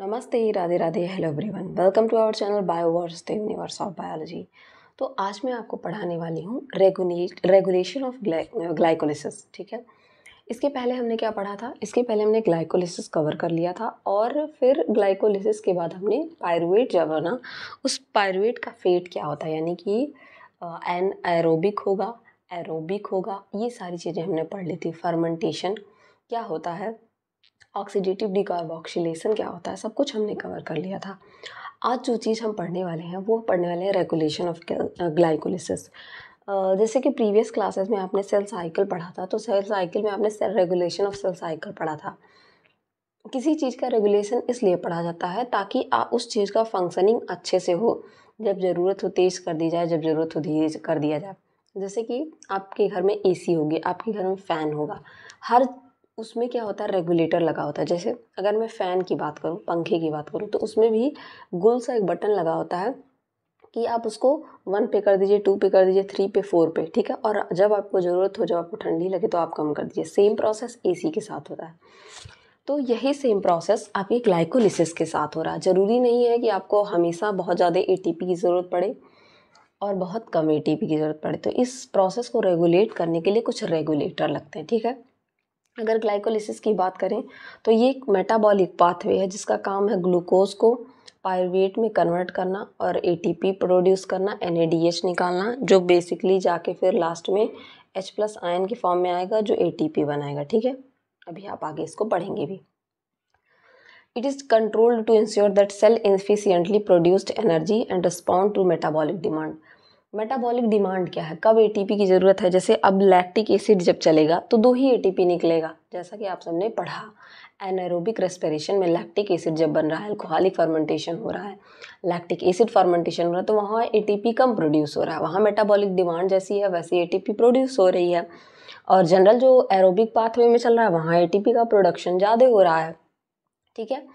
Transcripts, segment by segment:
नमस्ते Radhe Radhe hello everyone welcome to our channel Bioverse the universe of biology तो आज मैं आपको पढ़ाने वाली हूँ रेगुलेशन ऑफ ग्लाइकोलिसिस ठीक है इसके पहले हमने क्या पढ़ा था इसके पहले हमने ग्लाइकोलिसिस कवर कर लिया था और फिर ग्लाइकोलिसिस के बाद हमने पायरुएट जब ना उस पायरुएट का फेट क्या होता है यानी कि एन एरोबिक होगा एरोबिक होगा ये सारी चीज़ें हमने पढ़ ली थी फर्मेंटेशन क्या होता है ऑक्सीडेटिव डिकार्बोक्सीलेशन क्या होता है सब कुछ हमने कवर कर लिया था आज जो चीज़ हम पढ़ने वाले हैं वो पढ़ने वाले हैं रेगुलेशन ऑफ ग्लाइकोलिसिस जैसे कि प्रीवियस क्लासेस में आपने सेल साइकिल पढ़ा था तो सेल साइकिल में आपने रेगुलेशन ऑफ सेल साइकिल पढ़ा था किसी चीज़ का रेगुलेशन इसलिए पढ़ा जाता है ताकि आप उस चीज़ का फंक्शनिंग अच्छे से हो जब ज़रूरत हो तेज़ कर दी जाए जब ज़रूरत हो धीरे कर दिया जाए जैसे कि आपके घर में एसी होगी आपके घर में फ़ैन होगा हर उसमें क्या होता है रेगुलेटर लगा होता है जैसे अगर मैं फ़ैन की बात करूँ पंखे की बात करूँ तो उसमें भी गुल सा एक बटन लगा होता है कि आप उसको वन पे कर दीजिए टू पे कर दीजिए थ्री पे फोर पे ठीक है और जब आपको ज़रूरत हो जब आपको ठंडी लगे तो आप कम कर दीजिए सेम प्रोसेस ए के साथ होता है तो यही सेम प्रोसेस आपकी ग्लाइकोलिसिस के साथ हो रहा है ज़रूरी नहीं है कि आपको हमेशा बहुत ज़्यादा ए की ज़रूरत पड़े और बहुत कम ए की ज़रूरत पड़े तो इस प्रोसेस को रेगुलेट करने के लिए कुछ रेगुलेटर लगते हैं ठीक है अगर ग्लाइकोलिसिस की बात करें तो ये एक मेटाबॉलिक पाथवे है जिसका काम है ग्लूकोज को पायरवेट में कन्वर्ट करना और एटीपी प्रोड्यूस करना एन निकालना जो बेसिकली जाके फिर लास्ट में एच प्लस आयन के फॉर्म में आएगा जो एटीपी बनाएगा ठीक है अभी आप आगे इसको पढ़ेंगे भी it is controlled to ensure that cell efficiently produced energy and respond to metabolic demand metabolic demand क्या है कब एटीपी की ज़रूरत है जैसे अब लैक्टिक एसिड जब चलेगा तो दो ही एटीपी निकलेगा जैसा कि आप सबने पढ़ा एनारोबिक रेस्पिरेशन में लैक्टिक एसिड जब बन रहा है अल्कोहलिक फर्मेंटेशन हो रहा है लैक्टिक एसिड फर्मेंटेशन हो रहा है तो वहाँ ए कम प्रोड्यूस हो रहा है वहाँ मेटाबॉलिक डिमांड जैसी है वैसी ए प्रोड्यूस हो रही है और जनरल जो एरोबिक पाथवे में चल रहा है वहाँ ए का प्रोडक्शन ज़्यादा हो रहा है ठीक है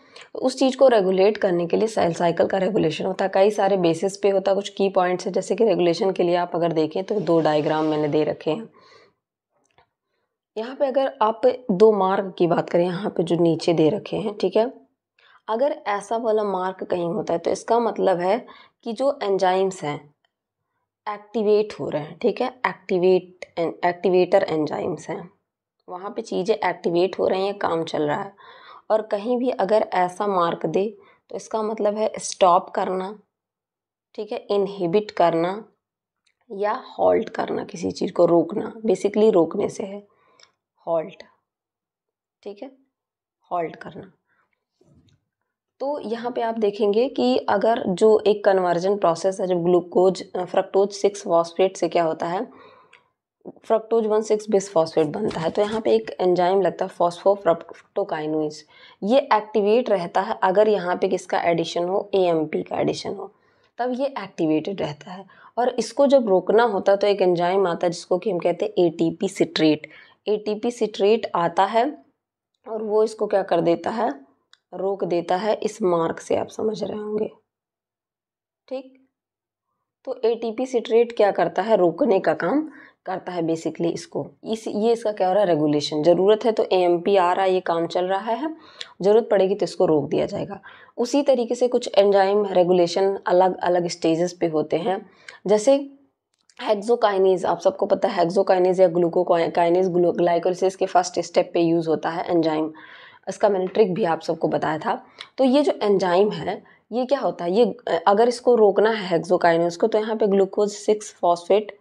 उस चीज़ को रेगुलेट करने के लिए सेल साइकिल का रेगुलेशन होता है कई सारे बेसिस पे होता है कुछ की पॉइंट्स है जैसे कि रेगुलेशन के लिए आप अगर देखें तो दो डायग्राम मैंने दे रखे हैं यहाँ पे अगर आप दो मार्क की बात करें यहाँ पे जो नीचे दे रखे हैं ठीक है अगर ऐसा वाला मार्क कहीं होता है तो इसका मतलब है कि जो एंजाइम्स हैं एक्टिवेट हो रहे हैं ठीक है एक्टिवेट एक्टिवेटर एंजाइम्स हैं वहाँ पे चीज़ें एक्टिवेट हो रही हैं काम चल रहा है और कहीं भी अगर ऐसा मार्क दे तो इसका मतलब है स्टॉप करना ठीक है इनहिबिट करना या हॉल्ट करना किसी चीज़ को रोकना बेसिकली रोकने से है हॉल्ट ठीक है हॉल्ट करना तो यहाँ पे आप देखेंगे कि अगर जो एक कन्वर्जन प्रोसेस है जब ग्लूकोज फ्रक्टोज सिक्स वॉस्फेट से क्या होता है fructose one six bis phosphate बनता है तो यहाँ पे एक एंजाइम लगता है फॉस्फो फ्रक्टोकाइनोइज ये एक्टिवेट रहता है अगर यहाँ पे किसका एडिशन हो ए का एडिशन हो तब ये एक्टिवेटेड रहता है और इसको जब रोकना होता है तो एक एंजाइम आता है जिसको कि हम कहते हैं ए सिट्रेट ए सिट्रेट आता है और वो इसको क्या कर देता है रोक देता है इस मार्क से आप समझ रहे होंगे ठीक तो ए सिट्रेट क्या करता है रोकने का काम करता है बेसिकली इसको इस ये इसका क्या हो रहा है रेगुलेशन ज़रूरत है तो ए एम पी आ रहा है ये काम चल रहा है ज़रूरत पड़ेगी तो इसको रोक दिया जाएगा उसी तरीके से कुछ एंजाइम रेगुलेशन अलग अलग स्टेजेस पे होते हैं जैसे हेक्सोकाइनेज आप सबको पता है हेक्सोकाइनेज या ग्लूकोकाइनेज ग्लाइकोलिस के फर्स्ट स्टेप पे यूज़ होता है एंजाइम इसका मैंने ट्रिक भी आप सबको बताया था तो ये जो एंजाइम है ये क्या होता है ये अगर इसको रोकना है हेक्सोकाइनेज को तो यहाँ पे ग्लूकोज सिक्स फॉस्फेट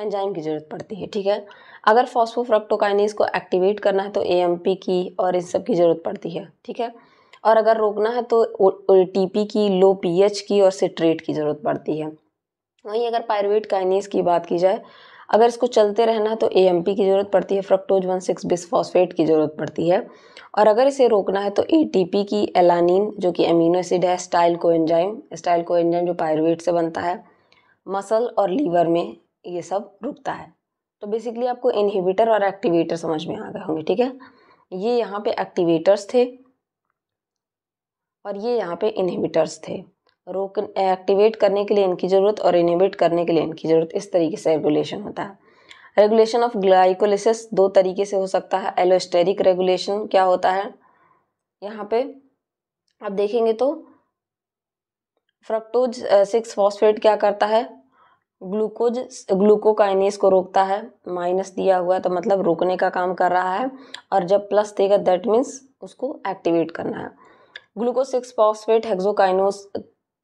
एंजाइम की ज़रूरत पड़ती है ठीक है अगर फॉस्फोफ्रक्टोकाइनेज को एक्टिवेट करना है तो ए की और इन सब की ज़रूरत पड़ती है ठीक है और अगर रोकना है तो टीपी की लो पीएच की और सिट्रेट की ज़रूरत पड़ती है वहीं अगर पायरवेट काइनेज की बात की जाए अगर इसको चलते रहना है तो ए की ज़रूरत पड़ती है फ्रक्टोज वन सिक्स बिस्फॉस्फेट की ज़रूरत पड़ती है और अगर इसे रोकना है तो ए e की एलानिन जो कि अमीनो एसिड है स्टाइल को एंजाइम स्टाइल को एंजाइम जो पायरवेट से बनता है मसल और लीवर में ये सब रुकता है तो बेसिकली आपको इनहिबिटर और एक्टिवेटर समझ में आ गए होंगे ठीक है ये यहाँ पे एक्टिवेटर्स थे और ये यहाँ पे इनहिबिटर्स थे रोक एक्टिवेट करने के लिए इनकी ज़रूरत और इनहिबिट करने के लिए इनकी ज़रूरत इस तरीके से रेगुलेशन होता है रेगुलेशन ऑफ ग्लाइकोलिसिस दो तरीके से हो सकता है एलोस्टेरिक रेगुलेशन क्या होता है यहाँ पे आप देखेंगे तो फ्रक्टोज सिक्स फॉस्फेट क्या करता है ग्लूकोज ग्लूकोकाइनेस को रोकता है माइनस दिया हुआ है तो मतलब रोकने का काम कर रहा है और जब प्लस देगा दैट मीन्स उसको एक्टिवेट करना है ग्लूकोज सिक्स फॉस्फेट हेक्सोकाइनोस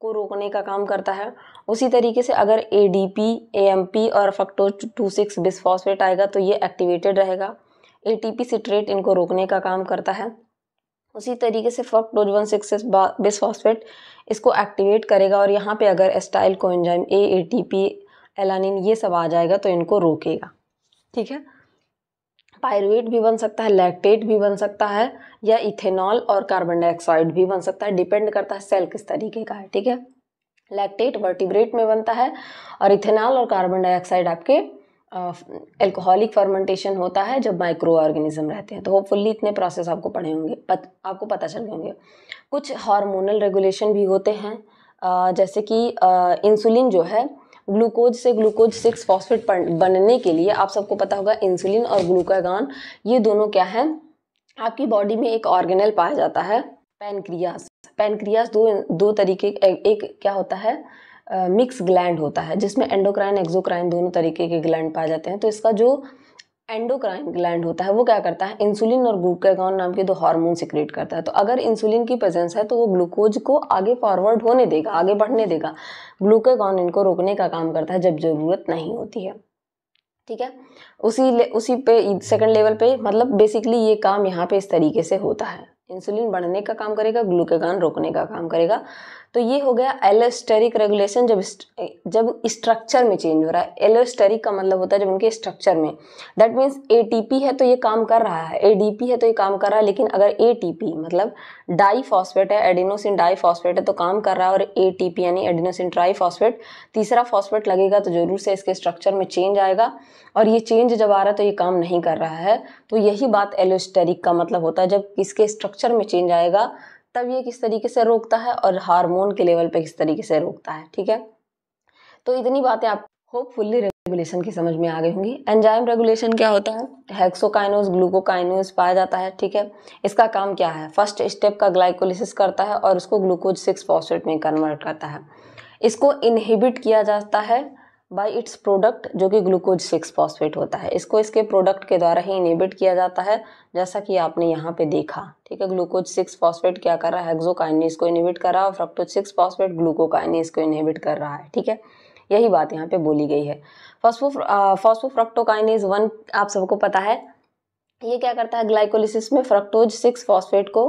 को रोकने का काम करता है उसी तरीके से अगर A D P A M P और फक्टो टू सिक्स बिस्फॉसफेट आएगा तो ये एक्टिवेटेड रहेगा ए टी पी सिट्रेट इनको रोकने का काम करता है उसी तरीके से फक वन सिक्स बिस्फॉसफेट इसको एक्टिवेट करेगा और यहाँ पे अगर acetyl enzyme A A T P alanine ये सब आ जाएगा तो इनको रोकेगा ठीक है पायरुएट भी बन सकता है लैक्टेट भी बन सकता है या इथेनॉल और कार्बन डाइऑक्साइड भी बन सकता है डिपेंड करता है सेल किस तरीके का है ठीक है लैक्टेट वर्टिब्रेट में बनता है और इथेनॉल और कार्बन डाइऑक्साइड आपके एल्कोहलिक फर्मेंटेशन होता है जब माइक्रो ऑर्गेनिज्म रहते हैं तो होपफुल्ली इतने प्रोसेस आपको पढ़े होंगे पत, आपको पता चल गए होंगे कुछ हार्मोनल रेगुलेशन भी होते हैं जैसे कि इंसुलिन जो है ग्लूकोज से ग्लूकोज सिक्स फॉस्फेट बनने के लिए आप सबको पता होगा इंसुलिन और ग्लूकागान ये दोनों क्या है आपकी बॉडी में एक ऑर्गेनल पाया जाता है पेनक्रियास पेनक्रियास दो दो तरीके एक, एक क्या होता है मिक्स ग्लैंड होता है जिसमें एंडोक्राइन एक्जोक्राइन दोनों तरीके के ग्लैंड पाए जाते हैं तो इसका जो एंडोक्राइन ग्लैंड होता है वो क्या करता है इंसुलिन और ग्लूकेगॉन नाम के दो हार्मोन सिक्रेट करता है तो अगर इंसुलिन की प्रेजेंस है तो वो ग्लूकोज को आगे फॉरवर्ड होने देगा आगे बढ़ने देगा ग्लूकेगॉन इनको रोकने का काम करता है जब ज़रूरत नहीं होती है ठीक है उसी ले, उसी पे सेकंड लेवल पे मतलब बेसिकली ये काम यहाँ पे इस तरीके से होता है इंसुलिन बढ़ने का काम करेगा ग्लूकेगॉन रोकने का काम करेगा तो ये हो गया एलोस्टेरिक रेगुलेशन जब जब स्ट्रक्चर में चेंज हो रहा है एलोस्टेरिक का मतलब होता है जब उनके स्ट्रक्चर में दैट मीन्स ए है तो ये काम कर रहा है ए है तो ये काम कर रहा है लेकिन अगर ए मतलब डाईफॉस्फेट है एडिनोसिन डाईफॉस्फेट है तो काम कर रहा है और ए यानी एडिनोसिन ट्राईफॉस्फेट तीसरा फॉस्फेट लगेगा तो जरूर से इसके स्ट्रक्चर में चेंज आएगा और ये चेंज जब आ रहा है तो ये काम नहीं कर रहा है तो यही बात एलोस्टेरिक का मतलब होता है जब इसके स्ट्रक्चर में चेंज आएगा तब ये किस तरीके से रोकता है और हार्मोन के लेवल पे किस तरीके से रोकता है ठीक है तो इतनी बातें आप होपफुल्ली रेगुलेशन की समझ में आ गई होंगी एंजाइम रेगुलेशन क्या होता है हेक्सोकाइनोज ग्लूकोकाइनोज पाया जाता है ठीक है इसका काम क्या है फर्स्ट स्टेप का ग्लाइकोलिसिस करता है और उसको ग्लूकोज सिक्स फॉस्फेट में कन्वर्ट करता है इसको इनहिबिट किया जाता है बाय इट्स प्रोडक्ट जो कि ग्लूकोज सिक्स फॉस्फेट होता है इसको इसके प्रोडक्ट के द्वारा ही इनिबिट किया जाता है जैसा कि आपने यहाँ पे देखा ठीक है ग्लूकोज सिक्स फॉस्फेट क्या कर रहा है हेक्सोकाइनीस को इनिबिट कर रहा है और फ्रक्टोज सिक्स फॉस्फेट ग्लूकोकाइनीस को इनिबिट कर रहा है ठीक है यही बात यहाँ पे बोली गई है फॉस्फो फॉस्फोफ्रक्टोकाइनीस वन आप सबको पता है ये क्या करता है ग्लाइकोलिसिस में फ्रक्टोज सिक्स फॉस्फेट को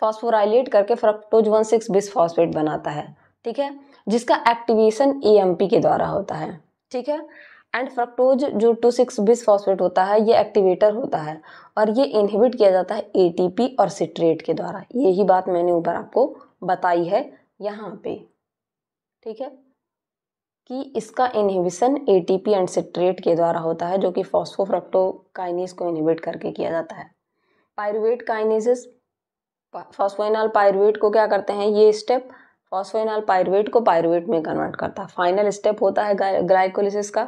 फॉस्फोराइलेट करके fructose one six bis phosphate बनाता है ठीक है जिसका एक्टिवेशन ए के द्वारा होता है ठीक है एंड फ्रक्टोज जो टू सिक्स बिस फॉस्फेट होता है ये एक्टिवेटर होता है और ये इनहिबिट किया जाता है ए और सिट्रेट के द्वारा यही बात मैंने ऊपर आपको बताई है यहाँ पे ठीक है कि इसका इनहिबिशन ए एंड सिट्रेट के द्वारा होता है जो कि फॉस्फोफ्रक्टोकाइनेज को इनहिबिट करके किया जाता है पायरुवेट काइनेजेस फॉस्फोइनल पायरुवेट को क्या करते हैं ये स्टेप फॉस्फोनॉल पायरुवेट को पायरुवेट में कन्वर्ट करता है फाइनल स्टेप होता है ग्लाइकोलिसिस का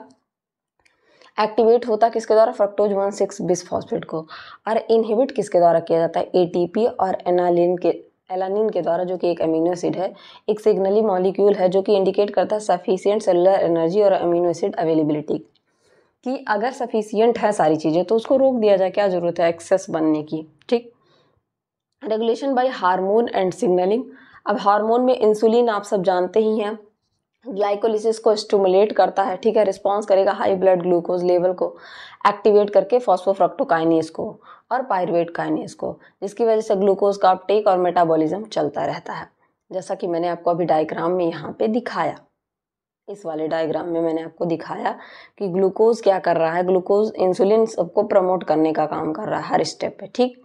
एक्टिवेट होता किसके द्वारा फ्रक्टोज वन सिक्स बिसफॉस्फेट को और इनहिबिट किसके द्वारा किया जाता है एटीपी और एनालिन के एलानिन के द्वारा जो कि एक अमीनो एसिड है एक सिग्नली मॉलिक्यूल है जो कि इंडिकेट करता है सफिशियंट सेलुलर एनर्जी और अमीनो एसिड अवेलेबिलिटी कि अगर सफिशियंट है सारी चीज़ें तो उसको रोक दिया जाए क्या ज़रूरत है एक्सेस बनने की ठीक regulation by hormone and signalling अब हार्मोन में इंसुलिन आप सब जानते ही हैं ग्लाइकोलिसिस को स्टमुलेट करता है ठीक है रिस्पॉन्स करेगा हाई ब्लड ग्लूकोज लेवल को एक्टिवेट करके फॉस्फोफ्रक्टोकाइनीस को और पायरवेट काइनेस को जिसकी वजह से ग्लूकोज का अपटेक और मेटाबॉलिज्म चलता रहता है जैसा कि मैंने आपको अभी डायग्राम में यहाँ पे दिखाया इस वाले डायग्राम में मैंने आपको दिखाया कि ग्लूकोज क्या कर रहा है ग्लूकोज इंसुलिन सबको प्रमोट करने का काम कर रहा है हर स्टेप पे ठीक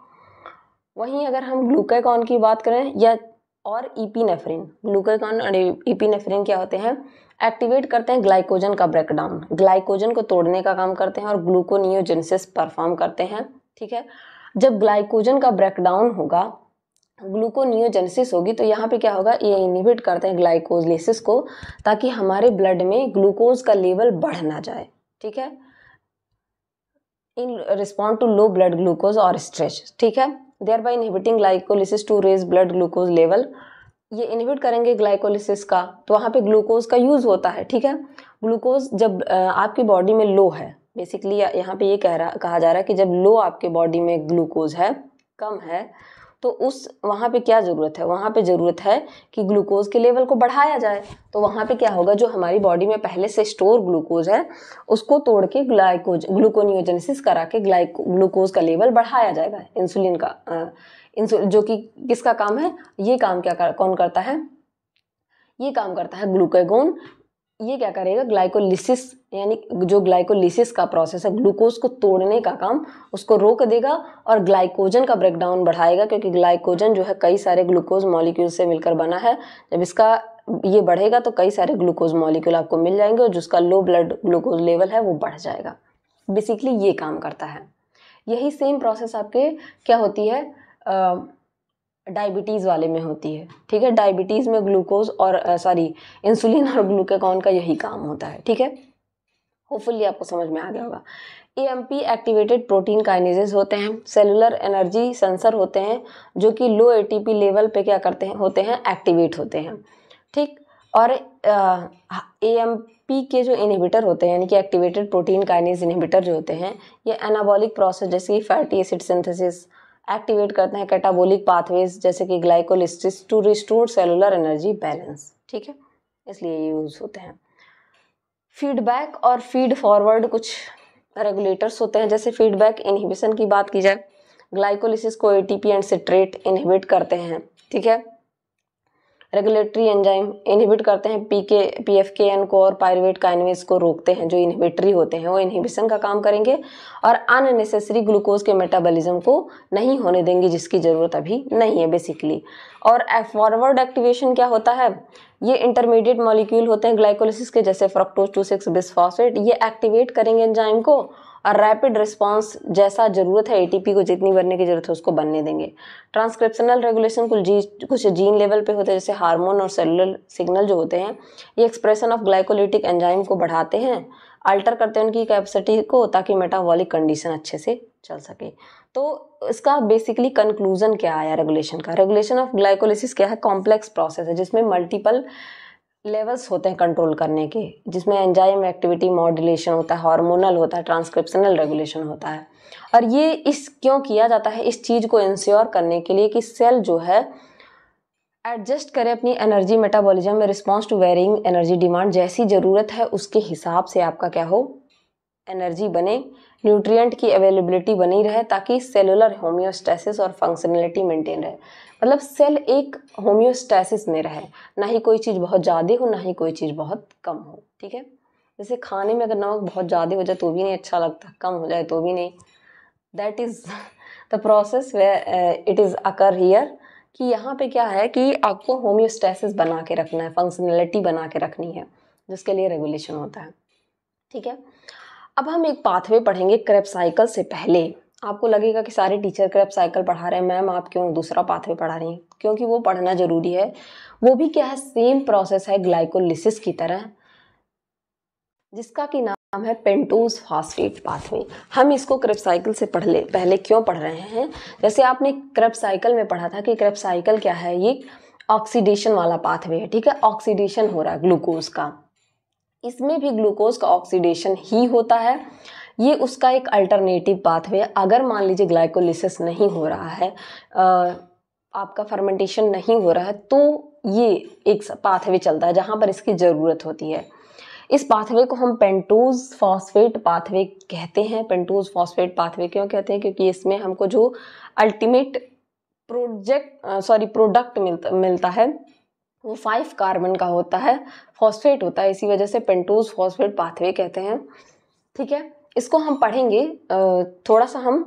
वहीं अगर हम ग्लूकागॉन की बात करें या और ईपीनेफ्रिन ग्लूकोकॉन और ईपीनेफ्रिन क्या होते हैं एक्टिवेट करते हैं ग्लाइकोजन का ब्रेकडाउन ग्लाइकोजन को तोड़ने का काम करते हैं और ग्लूकोनियोजेंसिस परफॉर्म करते हैं ठीक है जब ग्लाइकोजन का ब्रेकडाउन होगा ग्लूकोनियोजेंसिस होगी तो यहाँ पे क्या होगा ये इनिबिट करते हैं ग्लाइकोजलिसिस को ताकि हमारे ब्लड में ग्लूकोज का लेवल बढ़ ना जाए ठीक है in respond to low blood glucose और स्ट्रेच ठीक है thereby inhibiting glycolysis to raise blood glucose level ये इनहिबिट करेंगे ग्लाइकोलिसिस का तो वहाँ पे ग्लूकोज का यूज़ होता है ठीक है ग्लूकोज जब आपकी बॉडी में लो है बेसिकली यहाँ पे ये कह रहा कहा जा रहा है कि जब लो आपके बॉडी में ग्लूकोज है कम है तो उस वहाँ पे क्या ज़रूरत है वहाँ पे ज़रूरत है कि ग्लूकोज़ के लेवल को बढ़ाया जाए तो वहाँ पे क्या होगा जो हमारी बॉडी में पहले से स्टोर ग्लूकोज है उसको तोड़ के ग्लाइकोज ग्लूकोनियोजेनेसिस करा के ग्लाइको ग्लूकोज का लेवल बढ़ाया जाएगा इंसुलिन का इंसुल जो कि किसका काम है ये काम क्या कर, कौन करता है ये काम करता है ग्लूकेगोन ये क्या करेगा ग्लाइकोलिसिस यानी जो ग्लाइकोलिसिस का प्रोसेस है ग्लूकोज को तोड़ने का काम उसको रोक देगा और ग्लाइकोजन का ब्रेकडाउन बढ़ाएगा क्योंकि ग्लाइकोजन जो है कई सारे ग्लूकोज मॉलिक्यूल से मिलकर बना है जब इसका ये बढ़ेगा तो कई सारे ग्लूकोज मॉलिक्यूल आपको मिल जाएंगे और जिसका लो ब्लड ग्लूकोज लेवल है वो बढ़ जाएगा बेसिकली ये काम करता है यही सेम प्रोसेस आपके क्या होती है डायबिटीज़ वाले में होती है ठीक है डायबिटीज़ में ग्लूकोज और सॉरी इंसुलिन और ग्लूकेकॉन का यही काम होता है ठीक है होपफुली आपको समझ में आ गया होगा पी एक्टिवेटेड प्रोटीन काइनेजेस होते हैं सेलुलर एनर्जी सेंसर होते हैं जो कि लो पी लेवल पे क्या करते हैं होते हैं एक्टिवेट होते हैं ठीक और ए एम पी के जो इनहिबिटर होते हैं यानी कि एक्टिवेटेड प्रोटीन काइनेज इनहिबिटर जो होते हैं ये एनाबॉलिक प्रोसेस जैसे कि फैटी एसिड सिंथेसिस एक्टिवेट करते हैं कैटाबोलिक पाथवेज जैसे कि glycolysis to restore cellular energy balance ठीक है इसलिए यूज़ होते हैं फीडबैक और फीड फॉरवर्ड कुछ रेगुलेटर्स होते हैं जैसे फीडबैक इनहिबिशन की बात की जाए ग्लाइकोलिसिस को एटीपी एंड सिट्रेट इनहिबिट करते हैं ठीक है रेगुलेटरी एंजाइम इनहिबिट करते हैं पी के पी एफ के एन को और पायरवेट काइनवेज को रोकते हैं जो इनहिबिटरी होते हैं वो इनहिबिशन का काम करेंगे और अननेसेसरी ग्लूकोज के मेटाबॉलिज्म को नहीं होने देंगे जिसकी ज़रूरत अभी नहीं है बेसिकली और फॉरवर्ड एक्टिवेशन क्या होता है ये इंटरमीडिएट मॉलिक्यूल होते हैं ग्लाइकोलिसिस के जैसे फ्रक्टोज टू सिक्स बिस्फॉस्फेट ये एक्टिवेट करेंगे एंजाइम को और रैपिड रिस्पांस जैसा ज़रूरत है एटीपी को जितनी बनने की ज़रूरत है उसको बनने देंगे ट्रांसक्रिप्शनल रेगुलेशन कुछ जी कुछ जीन लेवल पे होते हैं जैसे हार्मोन और सेलुलर सिग्नल जो होते हैं ये एक्सप्रेशन ऑफ ग्लाइकोलिटिक एंजाइम को बढ़ाते हैं अल्टर करते हैं उनकी कैपेसिटी को ताकि मेटाबॉलिक कंडीशन अच्छे से चल सके तो इसका बेसिकली कंक्लूजन क्या आया रेगुलेशन का रेगुलेशन ऑफ ग्लाइकोलिसिस क्या है कॉम्प्लेक्स प्रोसेस है जिसमें मल्टीपल लेवल्स होते हैं कंट्रोल करने के जिसमें एंजाइम एक्टिविटी मॉड्यूलेशन होता है हार्मोनल होता है ट्रांसक्रिप्शनल रेगुलेशन होता है और ये इस क्यों किया जाता है इस चीज़ को इंश्योर करने के लिए कि सेल जो है एडजस्ट करें अपनी एनर्जी मेटाबॉलिज्म में response to varying energy demand जैसी ज़रूरत है उसके हिसाब से आपका क्या हो एनर्जी बने न्यूट्रिएंट की अवेलेबिलिटी बनी रहे ताकि सेलुलर होम्योस्टेसिस और फंक्शनलिटी मेंटेन रहे मतलब सेल एक होम्योस्टैसिस में रहे ना ही कोई चीज़ बहुत ज़्यादा हो ना ही कोई चीज़ बहुत कम हो ठीक है जैसे खाने में अगर नमक बहुत ज़्यादा हो जाए तो भी नहीं अच्छा लगता कम हो जाए तो भी नहीं that is the process way it is occur here कि यहाँ पे क्या है कि आपको होम्योस्टैसिस बना के रखना है फंक्शनैलिटी बना के रखनी है जिसके लिए रेगुलेशन होता है ठीक है अब हम एक पाथवे पढ़ेंगे क्रेप साइकिल से पहले आपको लगेगा कि सारे टीचर क्रैप साइकिल पढ़ा रहे हैं मैम आप क्यों दूसरा पाथवे पढ़ा रही हैं क्योंकि वो पढ़ना ज़रूरी है वो भी क्या है सेम प्रोसेस है ग्लाइकोलिसिस की तरह जिसका कि नाम है पेंटोज फास्फेट पाथवे हम इसको क्रैप साइकिल से पढ़ ले पहले क्यों पढ़ रहे हैं जैसे आपने क्रैप साइकिल में पढ़ा था कि क्रैप साइकिल क्या है ये ऑक्सीडेशन वाला पाथवे है ठीक है ऑक्सीडेशन हो रहा है ग्लूकोज का इसमें भी ग्लूकोज का ऑक्सीडेशन ही होता है ये उसका एक अल्टरनेटिव पाथवे अगर मान लीजिए ग्लाइकोलिसिस नहीं हो रहा है आपका फर्मेंटेशन नहीं हो रहा है तो ये एक पाथवे चलता है जहाँ पर इसकी ज़रूरत होती है इस पाथवे को हम पेंटोज फॉस्फेट पाथवे कहते हैं पेंटोज फॉस्फेट पाथवे क्यों कहते हैं क्योंकि इसमें हमको जो अल्टीमेट प्रोजेक्ट सॉरी प्रोडक्ट मिलता मिलता है वो फाइव कार्बन का होता है फॉस्फेट होता है इसी वजह से पेंटोज फॉस्फेट पाथवे कहते हैं ठीक है इसको हम पढ़ेंगे थोड़ा सा हम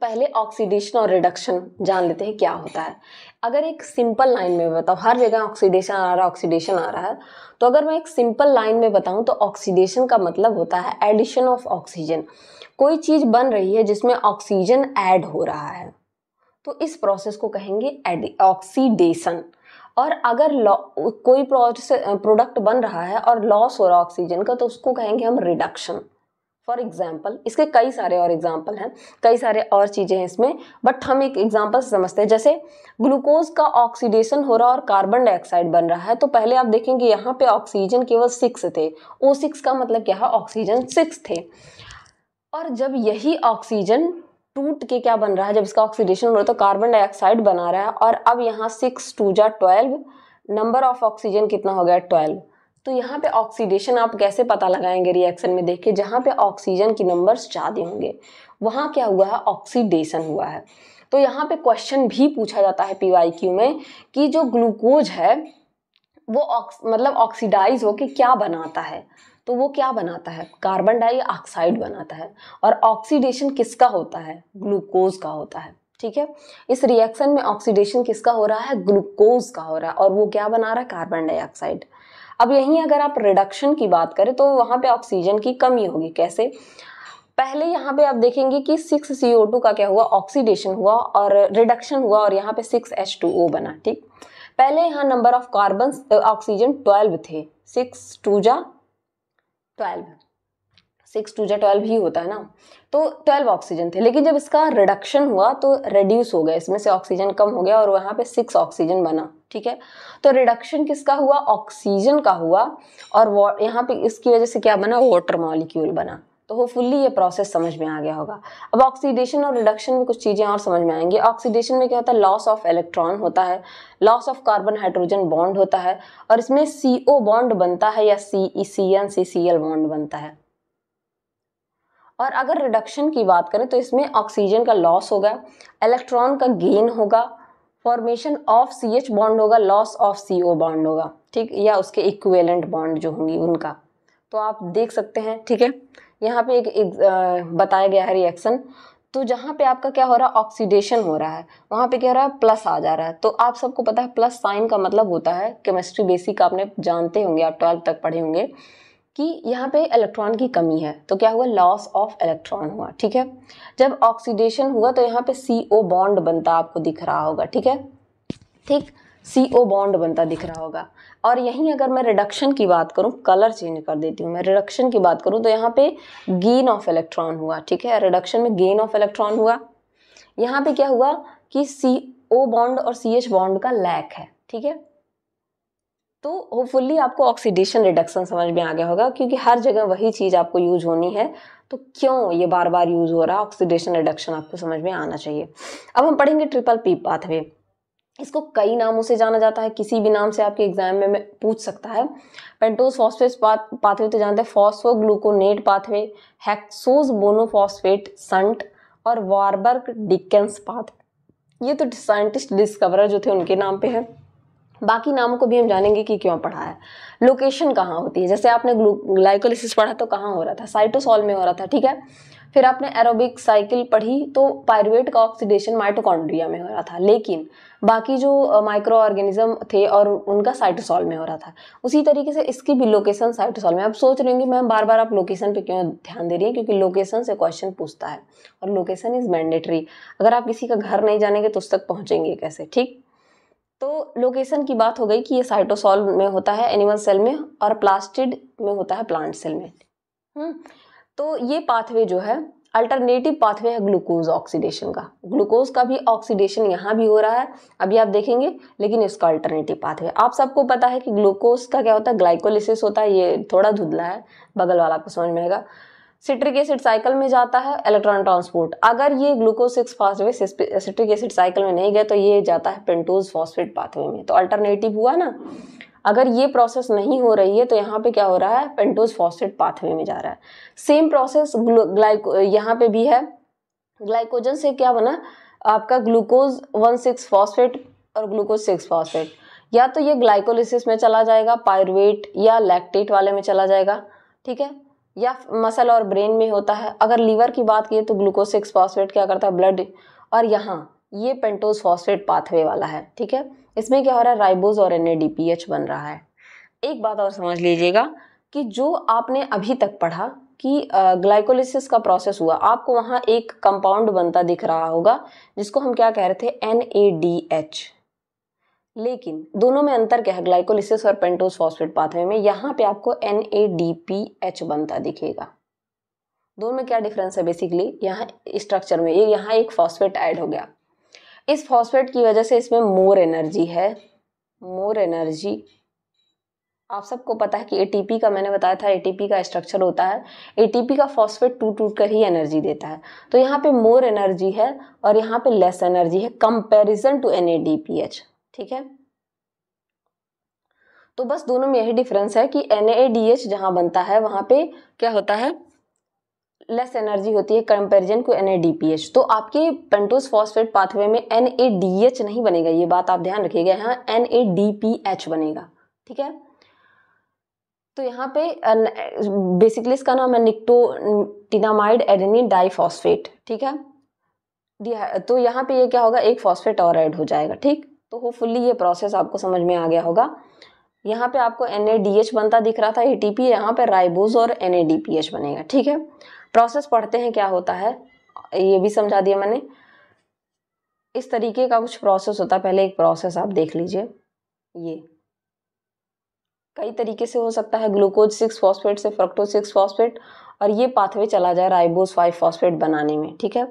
पहले ऑक्सीडेशन और रिडक्शन जान लेते हैं क्या होता है अगर एक सिंपल लाइन में बताओ हर जगह ऑक्सीडेशन आ रहा है ऑक्सीडेशन आ रहा है तो अगर मैं एक सिंपल लाइन में बताऊं तो ऑक्सीडेशन का मतलब होता है एडिशन ऑफ ऑक्सीजन कोई चीज़ बन रही है जिसमें ऑक्सीजन ऐड हो रहा है तो इस प्रोसेस को कहेंगे ऑक्सीडेशन और अगर कोई प्रोडक्ट बन रहा है और लॉस हो रहा है ऑक्सीजन का तो उसको कहेंगे हम रिडक्शन फॉर एग्जाम्पल इसके कई सारे और एग्जाम्पल हैं कई सारे और चीज़ें हैं इसमें बट हम एक एग्जाम्पल समझते हैं जैसे ग्लूकोज का ऑक्सीडेशन हो रहा और कार्बन डाइऑक्साइड बन रहा है तो पहले आप देखेंगे यहाँ पे ऑक्सीजन केवल सिक्स थे ओ सिक्स का मतलब क्या है ऑक्सीजन सिक्स थे और जब यही ऑक्सीजन टूट के क्या बन रहा है जब इसका ऑक्सीडेशन हो रहा है तो कार्बन डाइऑक्साइड बना रहा है और अब यहाँ सिक्स टू जा ट्वेल्व नंबर ऑफ ऑक्सीजन कितना हो गया ट्वेल्व तो यहाँ पे ऑक्सीडेशन आप कैसे पता लगाएंगे रिएक्शन में देख के जहाँ पे ऑक्सीजन की नंबर्स ज़्यादा होंगे वहाँ क्या हुआ है ऑक्सीडेशन हुआ है तो यहाँ पे क्वेश्चन भी पूछा जाता है पी में कि जो ग्लूकोज है वो ऑक्स मतलब ऑक्सीडाइज होकर क्या बनाता है तो वो क्या बनाता है कार्बन डाइऑक्साइड बनाता है और ऑक्सीडेशन किसका होता है ग्लूकोज का होता है ठीक है इस रिएक्शन में ऑक्सीडेशन किसका हो रहा है ग्लूकोज का हो रहा है और वो क्या बना रहा है कार्बन डाइऑक्साइड अब यहीं अगर आप रिडक्शन की बात करें तो वहाँ पे ऑक्सीजन की कमी होगी कैसे पहले यहाँ पे आप देखेंगे कि सिक्स सी ओ टू का क्या हुआ ऑक्सीडेशन हुआ और रिडक्शन हुआ और यहाँ पे सिक्स एच टू ओ बना ठीक पहले यहाँ number of carbon oxygen twelve थे सिक्स टू जा ट्वेल्व सिक्स टू जो ट्वेल्व ही होता है ना तो ट्वेल्व ऑक्सीजन थे लेकिन जब इसका रिडक्शन हुआ तो रिड्यूस हो गया इसमें से ऑक्सीजन कम हो गया और वहाँ पे सिक्स ऑक्सीजन बना ठीक है तो रिडक्शन किसका हुआ ऑक्सीजन का हुआ और यहाँ पे इसकी वजह से क्या बना वाटर मॉलिक्यूल बना तो वो फुल्ली ये प्रोसेस समझ में आ गया होगा अब ऑक्सीडेशन और रिडक्शन में कुछ चीज़ें और समझ में आएंगी ऑक्सीडेशन में क्या होता है लॉस ऑफ इलेक्ट्रॉन होता है loss of carbon hydrogen bond होता है और इसमें सी ओ बॉन्ड बनता है या C E C N C C L bond बनता है और अगर रिडक्शन की बात करें तो इसमें ऑक्सीजन का लॉस होगा इलेक्ट्रॉन का गेन होगा formation of C H bond होगा loss of C O bond होगा ठीक या उसके इक्वेलेंट बॉन्ड जो होंगी उनका तो आप देख सकते हैं ठीक है यहाँ पे एक, एक बताया गया है रिएक्शन तो जहाँ पे आपका क्या हो रहा है ऑक्सीडेशन हो रहा है वहाँ पे क्या हो रहा है प्लस आ जा रहा है तो आप सबको पता है प्लस साइन का मतलब होता है केमिस्ट्री बेसिक आपने जानते होंगे आप ट्वेल्थ तक पढ़े होंगे कि यहाँ पे इलेक्ट्रॉन की कमी है तो क्या हुआ लॉस ऑफ इलेक्ट्रॉन हुआ ठीक है जब ऑक्सीडेशन हुआ तो यहाँ पे सी ओ बॉन्ड बनता आपको दिख रहा होगा ठीक है ठीक सी ओ बॉन्ड बनता दिख रहा होगा और यहीं अगर मैं रिडक्शन की बात करूँ कलर चेंज कर देती हूँ मैं रिडक्शन की बात करूँ तो यहाँ पे गेन ऑफ इलेक्ट्रॉन हुआ ठीक है रिडक्शन में गेन ऑफ इलेक्ट्रॉन हुआ यहाँ पे क्या हुआ कि सी ओ बॉन्ड और सी एच बॉन्ड का लैक है ठीक है तो होपफुल्ली आपको ऑक्सीडेशन रिडक्शन समझ में आ गया होगा क्योंकि हर जगह वही चीज़ आपको यूज होनी है तो क्यों ये बार बार यूज़ हो रहा है ऑक्सीडेशन रिडक्शन आपको समझ में आना चाहिए अब हम पढ़ेंगे ट्रिपल पी पाथवे इसको कई नामों से जाना जाता है किसी भी नाम से आपके एग्जाम में, पूछ सकता है पेंटोज फॉस्फेट पाथवे तो जानते हैं phosphogluconate pathway hexose monophosphate shunt और वारबर्ग डिकेंस पाथ ये तो साइंटिस्ट डिस्कवरर जो थे उनके नाम पे है बाकी नामों को भी हम जानेंगे कि क्यों पढ़ा है लोकेशन कहाँ होती है जैसे आपने ग्लाइकोलिसिस पढ़ा तो कहाँ हो रहा था साइटोसॉल में हो रहा था ठीक है फिर आपने एरोबिक साइकिल पढ़ी तो पायरुवेट का ऑक्सीडेशन माइटोकॉन्ड्रिया में हो रहा था लेकिन बाकी जो माइक्रो ऑर्गेनिज्म थे और उनका साइटोसॉल में हो रहा था उसी तरीके से इसकी भी लोकेशन साइटोसॉल में आप सोच रहे होंगे मैम बार बार आप लोकेशन पे क्यों ध्यान दे रही हैं क्योंकि लोकेशन से क्वेश्चन पूछता है और लोकेशन इज़ मैंडेटरी अगर आप किसी का घर नहीं जानेंगे तो उस तक पहुँचेंगे कैसे ठीक तो लोकेशन की बात हो गई कि ये साइटोसॉल में होता है एनिमल सेल में और प्लास्टिड में होता है प्लांट सेल में हम्म, तो ये पाथवे जो है अल्टरनेटिव पाथवे है ग्लूकोज ऑक्सीडेशन का ग्लूकोज का भी ऑक्सीडेशन यहाँ भी हो रहा है अभी आप देखेंगे लेकिन इसका अल्टरनेटिव पाथवे आप सबको पता है कि ग्लूकोज का क्या होता है ग्लाइकोलिसिस होता है ये थोड़ा धुंधला है बगल वाला आपको समझ में आएगा सिट्रिक एसिड साइकिल में जाता है इलेक्ट्रॉन ट्रांसपोर्ट अगर ये glucose six phosphate citric acid cycle में नहीं गया तो ये जाता है पेंटोज फॉस्फेट पाथवे में तो अल्टरनेटिव हुआ ना अगर ये प्रोसेस नहीं हो रही है तो यहाँ पे क्या हो रहा है पेंटोज फॉस्फेट पाथवे में जा रहा है सेम प्रोसेस ग्लाइको यहाँ पे भी है ग्लाइकोजन से क्या बना आपका ग्लूकोज वन सिक्स फॉस्फेट और ग्लूकोज सिक्स फॉस्फेट या तो ये ग्लाइकोलिसिस में चला जाएगा पायरवेट या लैक्टेट वाले में चला जाएगा ठीक है या मसल और ब्रेन में होता है अगर लीवर की बात की तो ग्लूकोज सिक्स फॉस्फेट क्या करता है ब्लड और यहाँ ये पेंटोज फॉस्फेट पाथवे वाला है ठीक है इसमें क्या हो रहा है राइबोज और एन बन रहा है एक बात और समझ लीजिएगा कि जो आपने अभी तक पढ़ा कि ग्लाइकोलिसिस का प्रोसेस हुआ आपको वहाँ एक कंपाउंड बनता दिख रहा होगा जिसको हम क्या कह रहे थे एन ए डी एच लेकिन दोनों में अंतर क्या है ग्लाइकोलिसिस और पेंटोज फॉस्फेट पाथवे में यहाँ पे आपको N A D P H बनता दिखेगा दोनों में क्या डिफरेंस है बेसिकली यहाँ स्ट्रक्चर में ये यहाँ एक फॉस्फेट ऐड हो गया इस फॉस्फेट की वजह से इसमें मोर एनर्जी है मोर एनर्जी आप सबको पता है कि एटीपी का मैंने बताया था एटीपी का स्ट्रक्चर होता है एटीपी का फॉस्फेट टूट टूट कर ही एनर्जी देता है तो यहाँ पे मोर एनर्जी है और यहाँ पे लेस एनर्जी है कंपैरिजन टू एन ठीक है तो बस दोनों में यही डिफरेंस है कि एन ए डी एच जहां बनता है वहां पे क्या होता है लेस एनर्जी होती है कंपेरिजन को N A D P H तो आपके पेंटोस फॉस्फेट पाथवे में एन ए डी एच नहीं बनेगा ये बात आप ध्यान रखिएगा यहाँ N A D P H बनेगा ठीक है तो यहाँ पे बेसिकली इसका नाम है निक्टोटिनामाइड डाई डाईफॉस्फेट ठीक है तो यहाँ पे ये यह क्या होगा एक फॉस्फेट और ऐड हो जाएगा ठीक तो होपफुल्ली ये प्रोसेस आपको समझ में आ गया होगा यहाँ पे आपको एन बनता दिख रहा था ए टी पी यहाँ पर राइबोज और एन बनेगा ठीक है प्रोसेस पढ़ते हैं क्या होता है ये भी समझा दिया मैंने इस तरीके का कुछ प्रोसेस होता है पहले एक प्रोसेस आप देख लीजिए ये कई तरीके से हो सकता है ग्लूकोज सिक्स फॉस्फेट से फ्रक्टोज सिक्स फॉस्फेट और ये पाथवे चला जाए राइबोस फाइव फॉस्फेट बनाने में ठीक है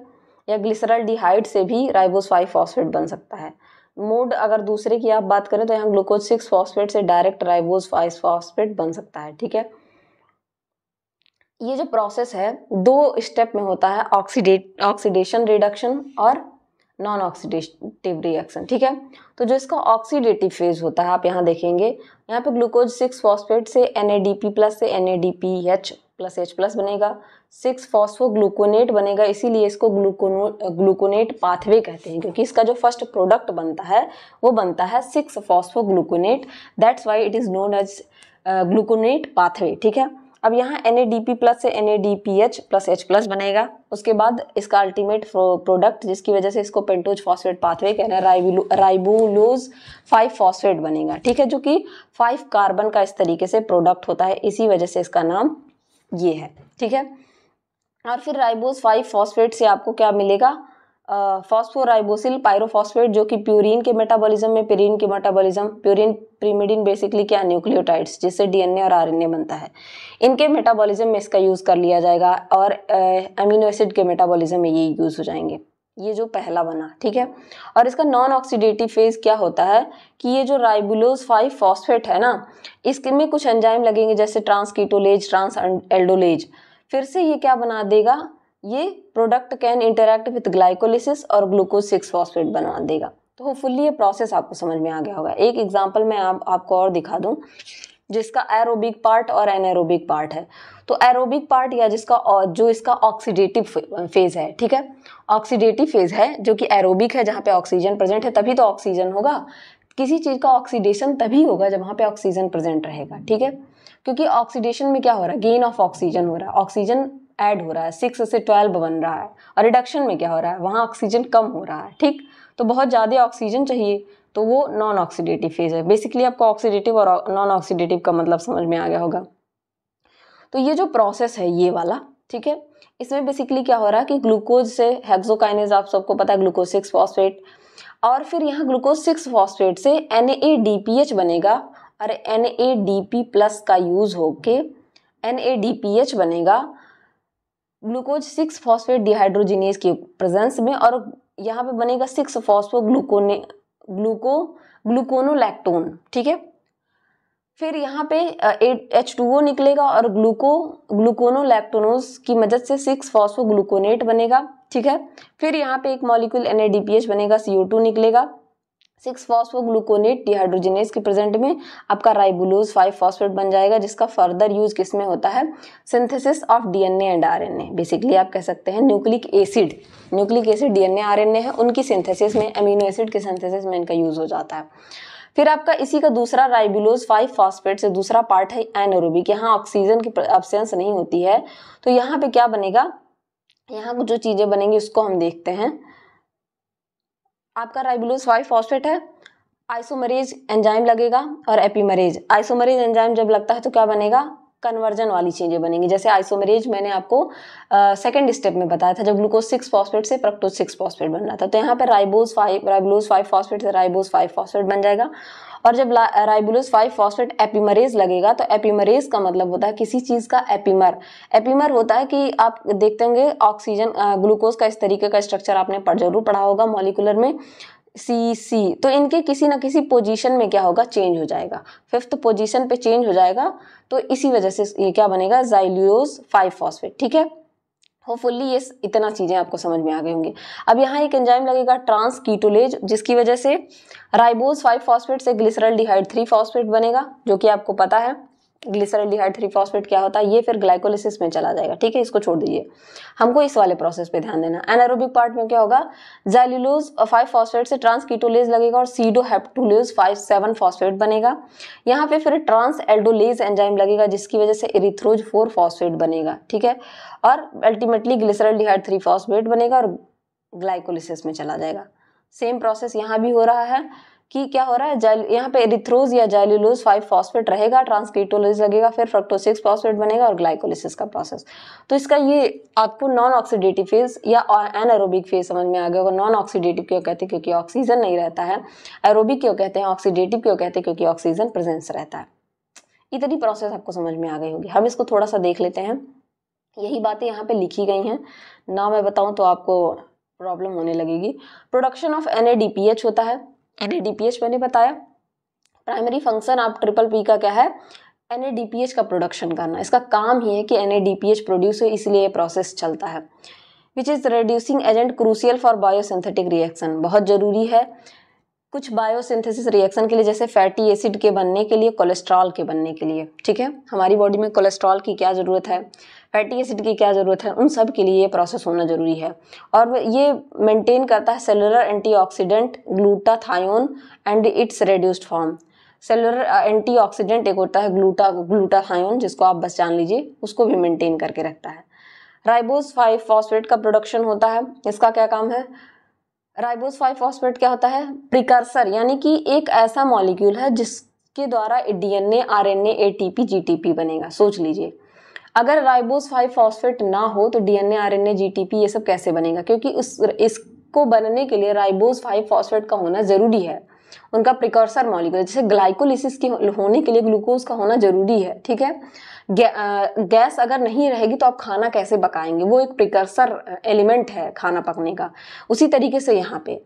या ग्लिसरल डिहाइड से भी राइबोस फाइव फॉस्फेट बन सकता है मोड अगर दूसरे की आप बात करें तो यहाँ ग्लूकोज सिक्स फॉस्फेट से डायरेक्ट राइबोज फाइव फॉस्फेट बन सकता है ठीक है ये जो प्रोसेस है दो स्टेप में होता है ऑक्सीडेट ऑक्सीडेशन रिडक्शन और नॉन ऑक्सीडेटिव रिएक्शन ठीक है तो जो इसका ऑक्सीडेटिव फेज होता है आप यहाँ देखेंगे यहाँ पे ग्लूकोज सिक्स फॉस्फेट से N A D P plus से N A D P H plus H plus बनेगा सिक्स फॉस्फोग्लूकोनेट बनेगा इसीलिए इसको ग्लूकोनो ग्लूकोनेट पाथवे कहते हैं क्योंकि इसका जो फर्स्ट प्रोडक्ट बनता है वो बनता है six phosphogluconate that's why it is known as gluconate pathway ठीक है अब यहाँ N A D P plus से N A D P H plus H plus बनेगा उसके बाद इसका अल्टीमेट प्रोडक्ट जिसकी वजह से इसको पेंटोज फॉस्फेट पाथवे कहना है राइबुलोज फाइव फॉस्फेट बनेगा ठीक है जो कि फाइव कार्बन का इस तरीके से प्रोडक्ट होता है इसी वजह से इसका नाम ये है ठीक है और फिर राइबोस फाइव फॉस्फेट से आपको क्या मिलेगा फॉस्फोराइबोसिल पायरोफॉस्फेट जो कि प्यूरिन के मेटाबॉलिज्म में प्यूरिन के मेटाबॉलिज्म प्यूरिन प्रीमिडिन बेसिकली क्या न्यूक्लियोटाइड्स जिससे डीएनए और आरएनए बनता है इनके मेटाबॉलिज्म में इसका यूज़ कर लिया जाएगा और अमीनो एसिड के मेटाबॉलिज्म में ये यूज़ हो जाएंगे ये जो पहला बना ठीक है और इसका नॉन ऑक्सीडेटिव फेज क्या होता है कि ये जो राइबुलोज फाइव फॉस्फेट है ना इसमें कुछ एंजाइम लगेंगे जैसे ट्रांस एल्डोलेज ट्रांस एल्डोलेज फिर से ये क्या बना देगा ये product can interact with glycolysis और ग्लूकोज सिक्स फॉस्फेट बना देगा तो होपफुली ये प्रोसेस आपको समझ में आ गया होगा एक एग्जाम्पल मैं आप, आपको और दिखा दूँ जिसका एरोबिक पार्ट और एरोबिक पार्ट है तो एरोबिक पार्ट या जिसका जो इसका ऑक्सीडेटिव फेज़ है ठीक है ऑक्सीडेटिव फेज़ है जो कि एरोबिक है जहाँ पे ऑक्सीजन प्रेजेंट है तभी तो ऑक्सीजन होगा किसी चीज़ का ऑक्सीडेशन तभी होगा जब वहाँ पे ऑक्सीजन प्रेजेंट रहेगा ठीक है क्योंकि ऑक्सीडेशन में क्या हो रहा है गेन ऑफ ऑक्सीजन हो रहा है ऑक्सीजन ऐड हो रहा है सिक्स से ट्वेल्व बन रहा है और रिडक्शन में क्या हो रहा है वहाँ ऑक्सीजन कम हो रहा है ठीक तो बहुत ज़्यादा ऑक्सीजन चाहिए तो वो नॉन ऑक्सीडेटिव फेज है बेसिकली आपको ऑक्सीडेटिव और नॉन ऑक्सीडेटिव का मतलब समझ में आ गया होगा तो ये जो प्रोसेस है ये वाला ठीक है इसमें बेसिकली क्या हो रहा है कि ग्लूकोज से हेक्सोकाइनेज आप सबको पता है ग्लूकोज सिक्स फॉस्फेट और फिर यहाँ ग्लूकोज सिक्स फॉस्फेट से एन बनेगा और N A D P plus का यूज़ होके N A D P H बनेगा ग्लूकोज सिक्स फॉस्फेट डिहाइड्रोजिनेज के प्रेजेंस में और यहाँ पे बनेगा सिक्स फॉस्फो ग्लूकोने ग्लूको ग्लूकोनोलैक्टोन ठीक है फिर यहाँ पे एच टू ओ निकलेगा और ग्लूको ग्लूकोनोलैक्टोनोज की मदद से सिक्स फॉस्फो ग्लूकोनेट बनेगा ठीक है फिर यहाँ पे एक मॉलिक्यूल एन बनेगा सी निकलेगा सिक्स फॉस्फोग्लूकोनेट डिहाइड्रोजिनेस के प्रेजेंट में आपका राइबुलोज फाइव फॉस्फेट बन जाएगा जिसका फर्दर यूज किस में होता है synthesis of DNA and RNA basically आप कह सकते हैं nucleic acid nucleic acid DNA RNA है उनकी सिंथेसिस में अमीनो एसिड के सिंथेसिस में इनका यूज हो जाता है फिर आपका इसी का दूसरा राइबुलोज फाइव फॉस्फेट से दूसरा पार्ट है एनोरोबिक यहाँ ऑक्सीजन की अब्सेंस नहीं होती है तो यहाँ पे क्या बनेगा यहाँ जो चीज़ें बनेंगी उसको हम देखते हैं आपका राइबुलूस फाइव फॉस्फेट है आइसोमरेज एंजाइम लगेगा और एपीमरेज आइसोमरेज एंजाइम जब लगता है तो क्या बनेगा कन्वर्जन वाली चीज़ें बनेंगी जैसे आइसोमरेज मैंने आपको सेकेंड स्टेप में बताया था जब ग्लूकोज सिक्स फॉस्फेट से प्रक्टोज सिक्स फॉस्फेट बन रहा था तो यहाँ पर ribose five ribulose five phosphate से राइबोज फाइव फॉस्फेट बन जाएगा और जब राइबुलोज फाइव फॉस्फेट एपीमरेज लगेगा तो एपीमरेज का मतलब होता है किसी चीज़ का एपीमर एपीमर होता है कि आप देखते होंगे ऑक्सीजन ग्लूकोज का इस तरीके का स्ट्रक्चर आपने पढ़ जरूर पढ़ा होगा मॉलिकुलर में सी सी तो इनके किसी ना किसी पोजीशन में क्या होगा चेंज हो जाएगा फिफ्थ पोजीशन पे चेंज हो जाएगा तो इसी वजह से ये क्या बनेगा जाइल्यूज फाइव फॉस्फेट ठीक है होपफुल्ली ये इतना चीज़ें आपको समझ में आ गई होंगी अब यहाँ एक एंजाइम लगेगा ट्रांस कीटोलेज जिसकी वजह से राइबोज फाइव फॉस्फेट से ग्लिसरल डिहाइड थ्री फॉस्फेट बनेगा जो कि आपको पता है ग्लिसरल्डिहाइड थ्री फॉस्फेट क्या होता है ये फिर ग्लाइकोलिसिस में चला जाएगा ठीक है इसको छोड़ दीजिए हमको इस वाले प्रोसेस पे ध्यान देना एनारोबिक पार्ट में क्या होगा जैलिलोज फाइव फॉस्फेट से ट्रांस कीटोलेज लगेगा और सीडोहेप्टोलेज फाइव सेवन फॉस्फेट बनेगा यहाँ पे फिर ट्रांस एल्डोलेज एंजाइम लगेगा जिसकी वजह से इरिथ्रोज फोर फॉस्फेट बनेगा ठीक है और अल्टीमेटली ग्लिसरल्डिहाइड थ्री फॉस्फेट बनेगा और ग्लाइकोलिसिस में चला जाएगा सेम प्रोसेस यहाँ भी हो रहा है कि क्या हो रहा है जाल यहाँ पे एरिथ्रोज या जाइलुलोज फाइव फॉस्फेट रहेगा ट्रांसक्रीटोलोज लगेगा फिर फ्रक्टोसिक्स फॉस्फेट बनेगा और ग्लाइकोलिसिस का प्रोसेस तो इसका ये आपको नॉन ऑक्सीडेटिव फेज या एरोबिक फेज समझ में आ गया होगा नॉन ऑक्सीडेटिव क्यों कहते हैं क्योंकि ऑक्सीजन नहीं रहता है एरोबिक क्यों कहते हैं ऑक्सीडेटिव क्यों कहते हैं क्योंकि ऑक्सीजन प्रेजेंस रहता है इतनी प्रोसेस आपको समझ में आ गई होगी हम इसको थोड़ा सा देख लेते हैं यही बातें यहाँ पे लिखी गई हैं ना मैं बताऊँ तो आपको प्रॉब्लम होने लगेगी प्रोडक्शन ऑफ एन होता है एन मैंने बताया प्राइमरी फंक्शन आप ट्रिपल पी का क्या है एन का प्रोडक्शन करना इसका काम ही है कि एन प्रोड्यूस हो इसलिए ये प्रोसेस चलता है which is reducing agent crucial for biosynthetic reaction बहुत ज़रूरी है कुछ बायोसिंथेसिस रिएक्शन के लिए जैसे फैटी एसिड के बनने के लिए कोलेस्ट्रॉल के बनने के लिए ठीक है हमारी बॉडी में कोलेस्ट्रॉल की क्या ज़रूरत है फैटी एसिड की क्या ज़रूरत है उन सब के लिए ये प्रोसेस होना ज़रूरी है और ये मेंटेन करता है cellular antioxidant glutathione and its reduced form cellular antioxidant एक होता है ग्लूटा ग्लूटाथायोन जिसको आप बस जान लीजिए उसको भी मेंटेन करके रखता है राइबोस फाइव फॉस्फेट का प्रोडक्शन होता है इसका क्या काम है राइबोस फाइव फॉस्फेट क्या होता है प्रिकर्सर यानी कि एक ऐसा मॉलिक्यूल है जिसके द्वारा D N N A A R T P G T P बनेगा सोच लीजिए अगर राइबोस फाइव फॉस्फेट ना हो तो डीएनए आरएनए जीटीपी ये सब कैसे बनेगा क्योंकि उस इसको बनने के लिए राइबोस फाइव फॉस्फेट का होना ज़रूरी है उनका प्रिकॉर्सर मॉलिक्यूल जैसे ग्लाइकोलिसिस की होने के लिए ग्लूकोज का होना ज़रूरी है ठीक है गैस अगर नहीं रहेगी तो आप खाना कैसे पकाएंगे वो एक प्रिकर्सर एलिमेंट है खाना पकने का उसी तरीके से यहाँ पे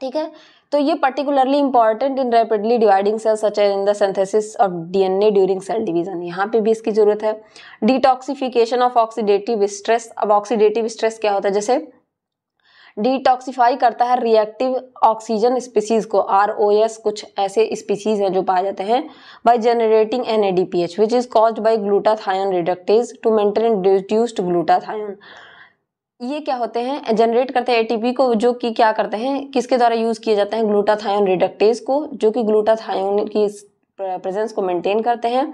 ठीक है तो ये particularly important in rapidly dividing cells such in the synthesis of DNA during cell division यहाँ पे भी इसकी जरूरत है डिटॉक्सिफिकेशन ऑफ ऑक्सीडेटिव स्ट्रेस अब ऑक्सीडेटिव स्ट्रेस क्या होता है जैसे डिटॉक्सीफाई करता है रिएक्टिव ऑक्सीजन स्पीसीज को आर कुछ ऐसे स्पीसीज हैं जो पाए जाते हैं by generating N A D P H which is cause by glutathione reductase to maintain reduced glutathione ये क्या होते हैं जनरेट करते हैं एटीपी को जो कि क्या करते हैं किसके द्वारा यूज़ किए जाते हैं ग्लूटाथायोन रिडक्टेज को जो कि ग्लूटाथायोन की प्रेजेंस को मेंटेन करते हैं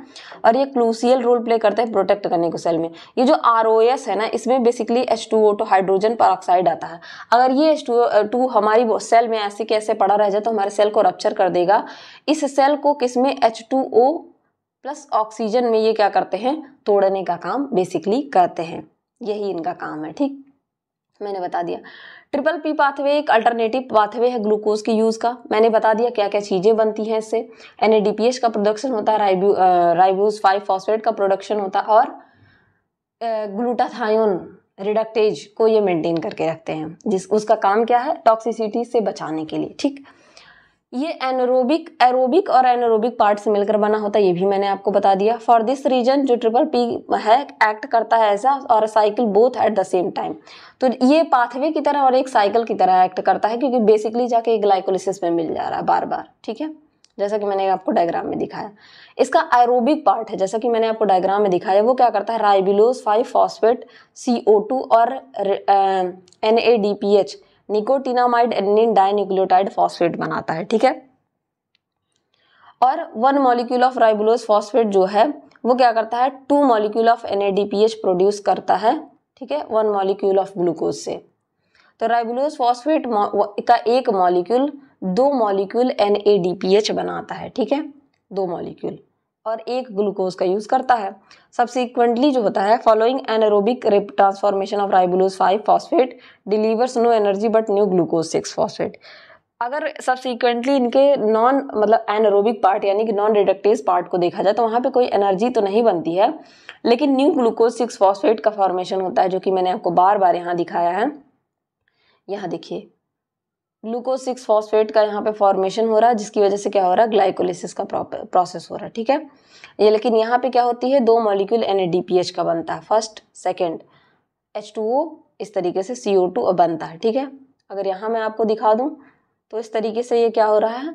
और ये क्लूसियल रोल प्ले करते हैं प्रोटेक्ट करने को सेल में ये जो आर है ना इसमें basically H two O two hydrogen पर आता है अगर ये एच टू हमारी सेल में ऐसे कैसे पड़ा रह जाए तो हमारे सेल को रप्चर कर देगा इस सेल को किस में H two O plus oxygen में ये क्या करते हैं तोड़ने का काम बेसिकली करते हैं यही इनका काम है ठीक मैंने बता दिया ट्रिपल पी पाथवे एक अल्टरनेटिव पाथवे है ग्लूकोज के यूज़ का मैंने बता दिया क्या क्या चीज़ें बनती हैं इससे एन का प्रोडक्शन होता है राइब्यू राइब्यूज फाइव फॉस्फेट का प्रोडक्शन होता है और ग्लूटाथायोन रिडक्टेज को ये मेंटेन करके रखते हैं जिस उसका काम क्या है टॉक्सिसिटी से बचाने के लिए ठीक ये एनरोबिक एरोबिक और एनरोबिक पार्ट से मिलकर बना होता है ये भी मैंने आपको बता दिया फॉर दिस रीजन जो ट्रिपल पी है एक्ट करता है ऐसा और cycle both at the same time तो ये पाथवे की तरह और एक साइकिल की तरह एक्ट करता है क्योंकि बेसिकली जाके ग्लाइकोलिसिस में मिल जा रहा है बार बार ठीक है जैसा कि मैंने आपको डायग्राम में दिखाया इसका एरोबिक पार्ट है जैसा कि मैंने आपको डायग्राम में दिखाया वो क्या करता है राइबिलोज फाइव फॉस्फेट सी और N A D P H nicotinamide adenine dinucleotide phosphate बनाता है ठीक है और one molecule of ribulose phosphate जो है वो क्या करता है two molecule of N produce करता है ठीक है वन मॉलिक्यूल ऑफ ग्लूकोज से तो राइबुलोज फॉस्फेट का एक मॉलिक्यूल दो मॉलिक्यूल एन बनाता है ठीक है दो मॉलिक्यूल और एक ग्लूकोज का यूज़ करता है सबसिक्वेंटली जो होता है following anaerobic rip transformation of ribulose five phosphate delivers no energy but new glucose six phosphate अगर सबसिक्वेंटली इनके नॉन मतलब एनरोबिक पार्ट यानी कि नॉन रिडक्टिव पार्ट को देखा जाए तो वहाँ पे कोई एनर्जी तो नहीं बनती है लेकिन न्यू ग्लूकोज सिक्स फॉस्फेट का फॉर्मेशन होता है जो कि मैंने आपको बार बार यहाँ दिखाया है यहाँ देखिए ग्लूकोज सिक्स फॉस्फेट का यहाँ पे फॉर्मेशन हो रहा है जिसकी वजह से क्या हो रहा है ग्लाइकोलिसिस का प्रोसेस हो रहा है ठीक है ये लेकिन यहाँ पे क्या होती है दो मॉलिक्यूल एन का बनता है फर्स्ट सेकेंड एच इस तरीके से सी बनता है ठीक है अगर यहाँ मैं आपको दिखा दूँ तो इस तरीके से ये क्या हो रहा है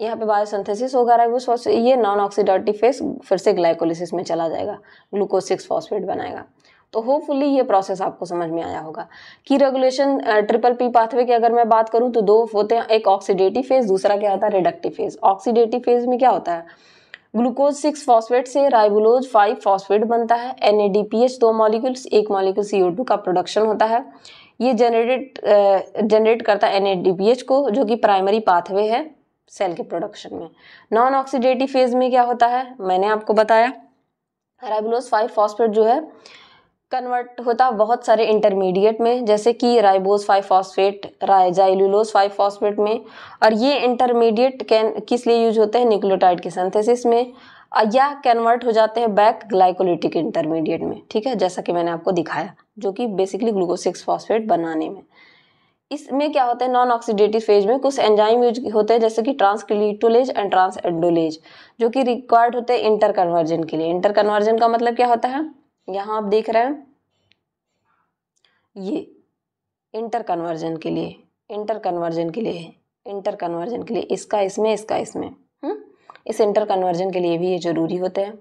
यहाँ पे बायोसिंथेसिस हो रहा है वो ये नॉन ऑक्सीडेटिव फेस फिर से ग्लाइकोलिसिस में चला जाएगा ग्लूकोज सिक्स फॉस्फेट बनाएगा तो होपफुली ये प्रोसेस आपको समझ में आया होगा की रेगुलेशन ट्रिपल पी पाथवे की अगर मैं बात करूँ तो दो होते हैं एक ऑक्सीडेटिव फेज दूसरा क्या होता है रिडक्टिव फेज ऑक्सीडेटिव फेज में क्या होता है ग्लूकोज सिक्स फॉस्फेट से राइबुलोज फाइव फॉस्फेट बनता है एन दो मॉलिक्यूल्स एक मॉलिक्यूल सी का प्रोडक्शन होता है ये जनरेट जनरेट करता है एन को जो कि प्राइमरी पाथवे है सेल के प्रोडक्शन में नॉन ऑक्सीडेटिव फेज में क्या होता है मैंने आपको बताया राइबुलोज फाइव फॉस्फेट जो है कन्वर्ट होता बहुत सारे इंटरमीडिएट में जैसे कि ribose five phosphate xylulose five phosphate में और ये इंटरमीडिएट कैन किस लिए यूज होते हैं निक्लोटाइड के सिंथेसिस में या कन्वर्ट हो जाते हैं बैक ग्लाइकोलिटिक इंटरमीडिएट में ठीक है जैसा कि मैंने आपको दिखाया जो कि बेसिकली ग्लूकोज सिक्स फॉस्फेट बनाने में इसमें क्या होता है नॉन ऑक्सीडेटिव फेज में कुछ एंजाइम यूज होते हैं जैसे कि ट्रांसक्लिटोलेज एंड ट्रांस एंडोलेज जो कि रिक्वायर्ड होते हैं इंटर कन्वर्जन के लिए इंटर कन्वर्जन का मतलब क्या होता है यहाँ आप देख रहे हैं ये इंटर कन्वर्जन के लिए इंटर कन्वर्जन के लिए इंटर कन्वर्जन के लिए इसका इसमें इसका इसमें हम्म इस इंटर कन्वर्जन के लिए भी ये ज़रूरी होते हैं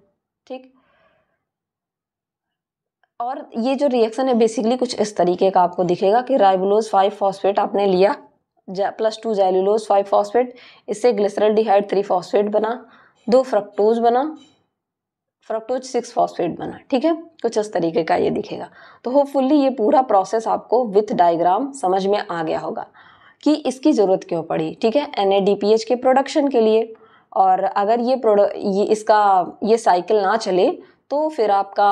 ठीक और ये जो रिएक्शन है बेसिकली कुछ इस तरीके का आपको दिखेगा कि राइबुलोज फाइव फॉस्फेट आपने लिया plus two xylulose five phosphate इससे ग्लिसरल डिहाइड थ्री फॉस्फेट बना दो फ्रक्टोज बना फ्रक्टोज सिक्स फॉस्फेट बना ठीक है कुछ इस तरीके का ये दिखेगा तो होपफुल्ली ये पूरा प्रोसेस आपको विथ डायग्राम समझ में आ गया होगा कि इसकी ज़रूरत क्यों पड़ी ठीक है एन के प्रोडक्शन के लिए और अगर ये प्रोड ये इसका ये साइकिल ना चले तो फिर आपका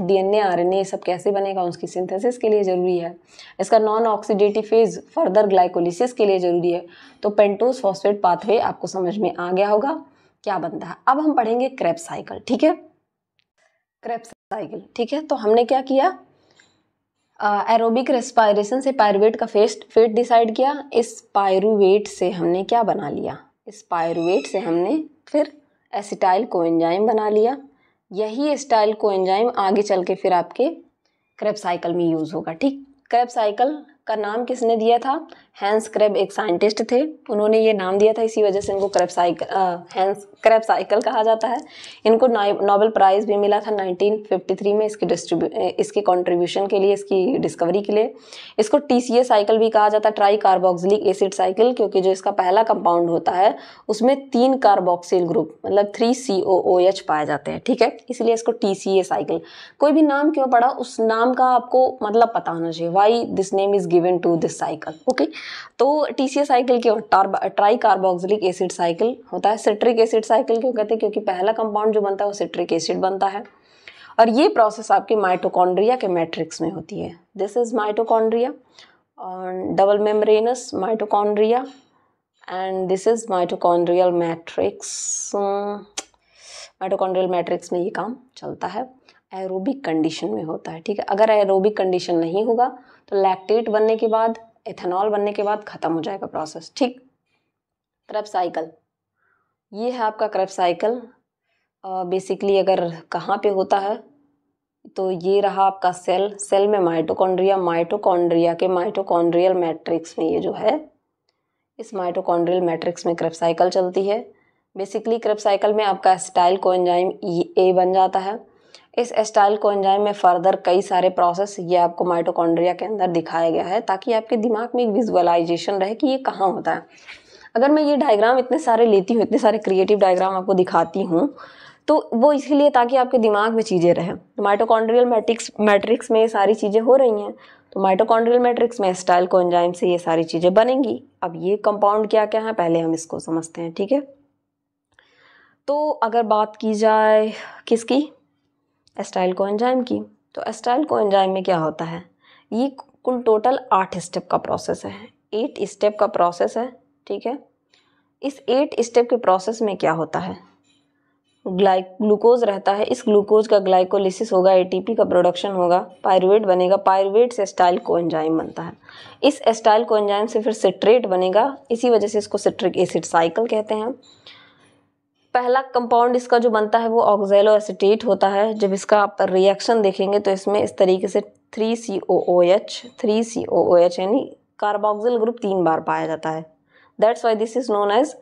डीएनए आरएनए सब कैसे बनेगा उसकी सिंथेसिस के लिए ज़रूरी है इसका non oxidative phase further glycolysis के लिए ज़रूरी है तो पेंटोस फॉस्फेट पाथवे आपको समझ में आ गया होगा क्या बनता है अब हम पढ़ेंगे क्रैप साइकिल ठीक है क्रेप्स साइकिल ठीक है तो हमने क्या किया एरोबिक रेस्पायरेशन से पायरुवेट का फेस्ट फेट डिसाइड किया इस पायरुवेट से हमने क्या बना लिया इस पायरुवेट से हमने फिर एसिटाइल कोएंजाइम बना लिया यही एसिटाइल कोएंजाइम आगे चल के फिर आपके क्रेप साइकिल में यूज़ होगा ठीक क्रेप साइकिल का नाम किसने दिया था हैंस क्रेब एक साइंटिस्ट थे उन्होंने ये नाम दिया था इसी वजह से इनको Krebs cycle Hans Krebs cycle कहा जाता है इनको नोबेल प्राइज़ भी मिला था 1953 में इसके डिस्ट्रीब्यू इसके कंट्रीब्यूशन के लिए इसकी डिस्कवरी के लिए इसको टी सी साइकिल भी कहा जाता है ट्राई कार्बोक्सिलिक एसिड साइकिल क्योंकि जो इसका पहला कंपाउंड होता है उसमें तीन कार्बोक्सिल ग्रुप मतलब three C O O H पाए जाते हैं ठीक है इसलिए इसको टी सी साइकिल कोई भी नाम क्यों पड़ा उस नाम का आपको मतलब पता होना चाहिए why this name is give given to this cycle okay तो टी सी साइकिल की और ट्राई कार्बोक्सिलिक एसिड साइकिल होता है सिट्रिक एसिड साइकिल क्यों कहते हैं क्योंकि पहला कंपाउंड जो बनता है वो सिट्रिक एसिड बनता है और ये प्रोसेस आपके माइटोकॉन्ड्रिया के मैट्रिक्स में होती है this is mitochondria double membranous mitochondria and this is mitochondrial matrix mitochondrial matrix में ये काम चलता है एरोबिक कंडीशन में होता है ठीक है अगर एरोबिक कंडीशन नहीं होगा तो लैक्टेट बनने के बाद एथेनॉल बनने के बाद ख़त्म हो जाएगा प्रोसेस ठीक क्रैप साइकिल ये है आपका क्रैप साइकिल बेसिकली अगर कहाँ पे होता है तो ये रहा आपका सेल सेल में माइटोकॉन्ड्रिया माइटोकॉन्ड्रिया के माइटोकॉन्ड्रियल मैट्रिक्स में ये जो है इस माइटोकॉन्ड्रियल मैट्रिक्स में क्रैप साइकिल चलती है बेसिकली क्रैप साइकिल में आपका स्टाइल कोएंजाइम ई ए बन जाता है इस एस्टाइल एंजाइम में फर्दर कई सारे प्रोसेस ये आपको माइटोकॉन्ड्रिया के अंदर दिखाया गया है ताकि आपके दिमाग में एक विजुअलाइजेशन रहे कि ये कहाँ होता है अगर मैं ये डायग्राम इतने सारे लेती हूँ इतने सारे क्रिएटिव डायग्राम आपको दिखाती हूँ तो वो इसीलिए ताकि आपके दिमाग में चीज़ें रहें माइटोकॉन्ड्रियल मैट्रिक्स मैट्रिक्स में ये सारी चीज़ें हो रही हैं तो माइटोकॉन्ड्रियल मैट्रिक्स में स्टाइल एंजाइम से ये सारी चीज़ें बनेंगी अब ये कंपाउंड क्या क्या है पहले हम इसको समझते हैं ठीक है तो अगर बात की जाए किसकी एस्टाइल कोएंजाइम की तो एस्टाइल कोएंजाइम में क्या होता है ये कुल टोटल आठ स्टेप का प्रोसेस है एट स्टेप का प्रोसेस है ठीक है इस एट स्टेप के प्रोसेस में क्या होता है ग्लाइक ग्लूकोज रहता है इस ग्लूकोज का ग्लाइकोलिसिस होगा एटीपी का प्रोडक्शन होगा पायरुवेट बनेगा पायरुवेट से स्टाइल कोएंजाइम बनता है इस स्टाइल कोएंजाइम से फिर सिट्रेट बनेगा इसी वजह से इसको सिट्रिक एसिड साइकिल कहते हैं पहला कंपाउंड इसका जो बनता है वो ऑक्जेलो एसिटेट होता है जब इसका आप रिएक्शन देखेंगे तो इसमें इस तरीके से three C O O H three C O O H यानी कार्बोक्सिल ग्रुप तीन बार पाया जाता है that's why this is known as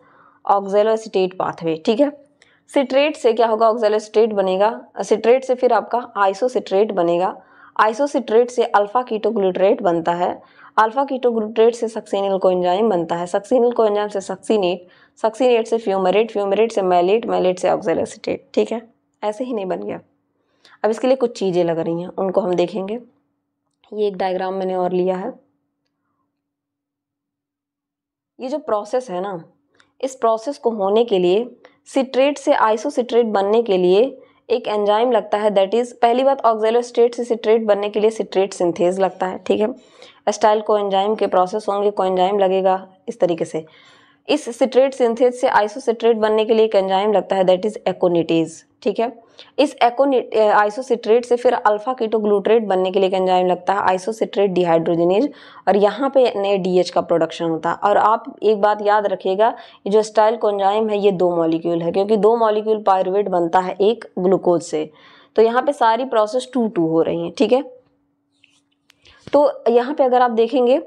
oxaloacetate pathway ठीक है सिट्रेट से क्या होगा ऑक्जेलो एसिटेट बनेगा सिट्रेट से फिर आपका आइसोसिट्रेट बनेगा आइसोसिट्रेट से अल्फा कीटोग्लूट्रेट बनता है अल्फा कीटोग्लूट्रेट से सक्सिनिल कोएंजाइम बनता है सक्सिनिल कोएंजाइम से सक्सीनेट सक्सीनेट से फ्यूमरेट फ्यूमरेट से मैलेट मैलेट से ऑक्सल ठीक है ऐसे ही नहीं बन गया अब इसके लिए कुछ चीज़ें लग रही हैं उनको हम देखेंगे ये एक डायग्राम मैंने और लिया है ये जो प्रोसेस है ना इस प्रोसेस को होने के लिए सिट्रेट से आइसोसिट्रेट बनने के लिए एक एंजाइम लगता है दैट इज़ पहली बात ऑक्जेलोस्टेट से सिट्रेट बनने के लिए सिट्रेट सिंथेज लगता है ठीक है एस्टाइल को एंजाइम के प्रोसेस होंगे को एंजाइम लगेगा इस तरीके से इस सिट्रेट सिंथेस से आइसोसिट्रेट बनने के लिए एक एंजाइम लगता है दैट इज एकोनिटीज ठीक है इस एकोनिट आइसोसिट्रेट से फिर अल्फा कीटोग्लूट्रेट बनने के लिए एक एंजाइम लगता है आइसोसिट्रेट डिहाइड्रोजनेज और यहाँ पे नए डीएच का प्रोडक्शन होता है और आप एक बात याद रखिएगा ये जो स्टाइल कोंजाइम है ये दो मॉलिक्यूल है क्योंकि दो मॉलिक्यूल पायरुवेट बनता है एक ग्लूकोज से तो यहाँ पे सारी प्रोसेस टू टू हो रही है ठीक है तो यहाँ पे अगर आप देखेंगे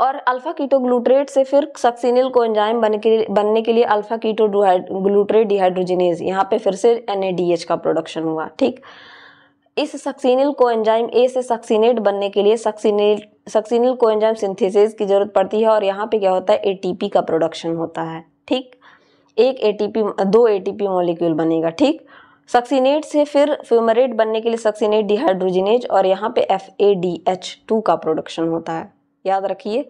और अल्फ़ा कीटो ग्लूट्रेट से फिर सक्सिनिल को एंजाइम बन के बनने के लिए अल्फ़ा कीटो ग्लूट्रेट डिहाइड्रोजिनेज यहाँ पे फिर से एन का प्रोडक्शन हुआ ठीक इस सक्सिनिल को एंजाइम ए से सक्सिनेट बनने के लिए सक्सिनेल सक्सिनिल को एंजाइम सिंथेसिस की ज़रूरत पड़ती है और यहाँ पे क्या होता है ए का प्रोडक्शन होता है ठीक एक ए दो ए मॉलिक्यूल बनेगा ठीक सक्सिनेट से फिर फ्यूमरेट बनने के लिए सक्सिनेट डिहाइड्रोजिनेज और यहाँ पे F A D H two का प्रोडक्शन होता है याद रखिए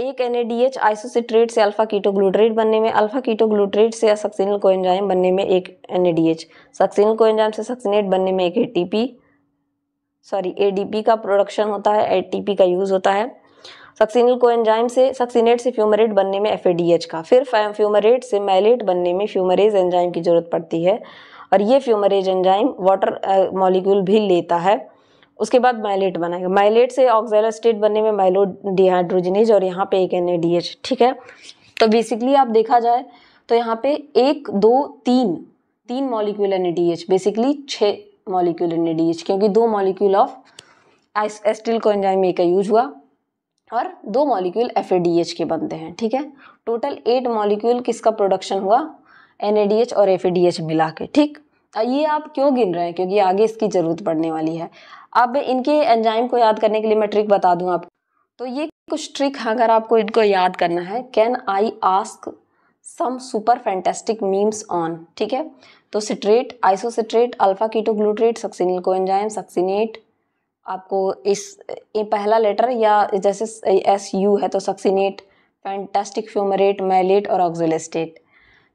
एक एन आइसोसिट्रेट से अल्फा कीटोग्लूटरेट बनने में अल्फा कीटोग्लूटरेट से सक्सिनल कोएंजाइम बनने में एक N A D H succinyl coenzyme से सक्सिनेट बनने में एक पी सॉरी पी का प्रोडक्शन होता है पी का यूज़ होता है सक्सिनल कोएंजाइम से सक्सिनेट से फ्यूमरेट बनने में एफ का फिर फ्यूमरेट से मैलेट बनने में फ्यूमरेज एंजाइम की ज़रूरत पड़ती है और ये फ्यूमरेज एंजाइम वाटर मॉलिक्यूल भी लेता है उसके बाद माइलेट बनाएंगे माइलेट से ऑक्साइल स्टेट बनने में माइलो डिहाइड्रोजनेज और यहाँ पे एक एन ठीक है तो बेसिकली आप देखा जाए तो यहाँ पे एक दो तीन तीन मॉलिक्यूल एन बेसिकली छः मॉलिक्यूल एन क्योंकि दो molecule of acetyl coenzyme A का यूज हुआ और दो मॉलिक्यूल एफ के बनते हैं ठीक है टोटल एट मॉलिक्यूल किसका प्रोडक्शन हुआ एन और एफ मिला के ठीक तो ये आप क्यों गिन रहे हैं क्योंकि आगे इसकी ज़रूरत पड़ने वाली है अब इनके एंजाइम को याद करने के लिए मैं ट्रिक बता दूँ आपको तो ये कुछ ट्रिक है अगर आपको इनको याद करना है can I ask some super fantastic memes on ठीक है तो citrate isocitrate alpha ketoglutarate succinyl को एंजाइम सक्सिनेट आपको इस पहला लेटर या जैसे एस यू है तो सक्सिनेट फैंटेस्टिक फ्यूमरेट मैलेट और ऑक्जोलेस्टेट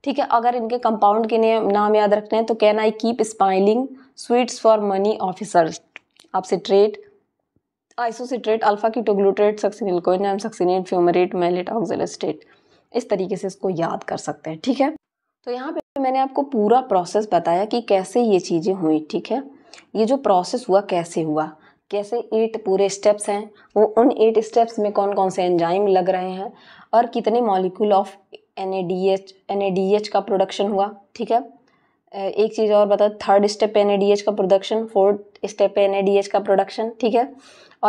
ठीक है अगर इनके कंपाउंड के नाम याद रखने हैं तो can I keep smiling sweets for money officers आप isocitrate alpha ketoglutarate succinyl succinate fumarate malate oxaloacetate इस तरीके से इसको याद कर सकते हैं ठीक है तो यहाँ पे मैंने आपको पूरा प्रोसेस बताया कि कैसे ये चीज़ें हुई ठीक है ये जो प्रोसेस हुआ कैसे हुआ कैसे एट पूरे स्टेप्स हैं वो उन एट स्टेप्स में कौन कौन से एंजाइम लग रहे हैं और कितने molecule of N A D H N A D H का प्रोडक्शन हुआ ठीक है एक चीज़ और बता थर्ड स्टेप पे एन का प्रोडक्शन फोर्थ स्टेप पे एन का प्रोडक्शन ठीक है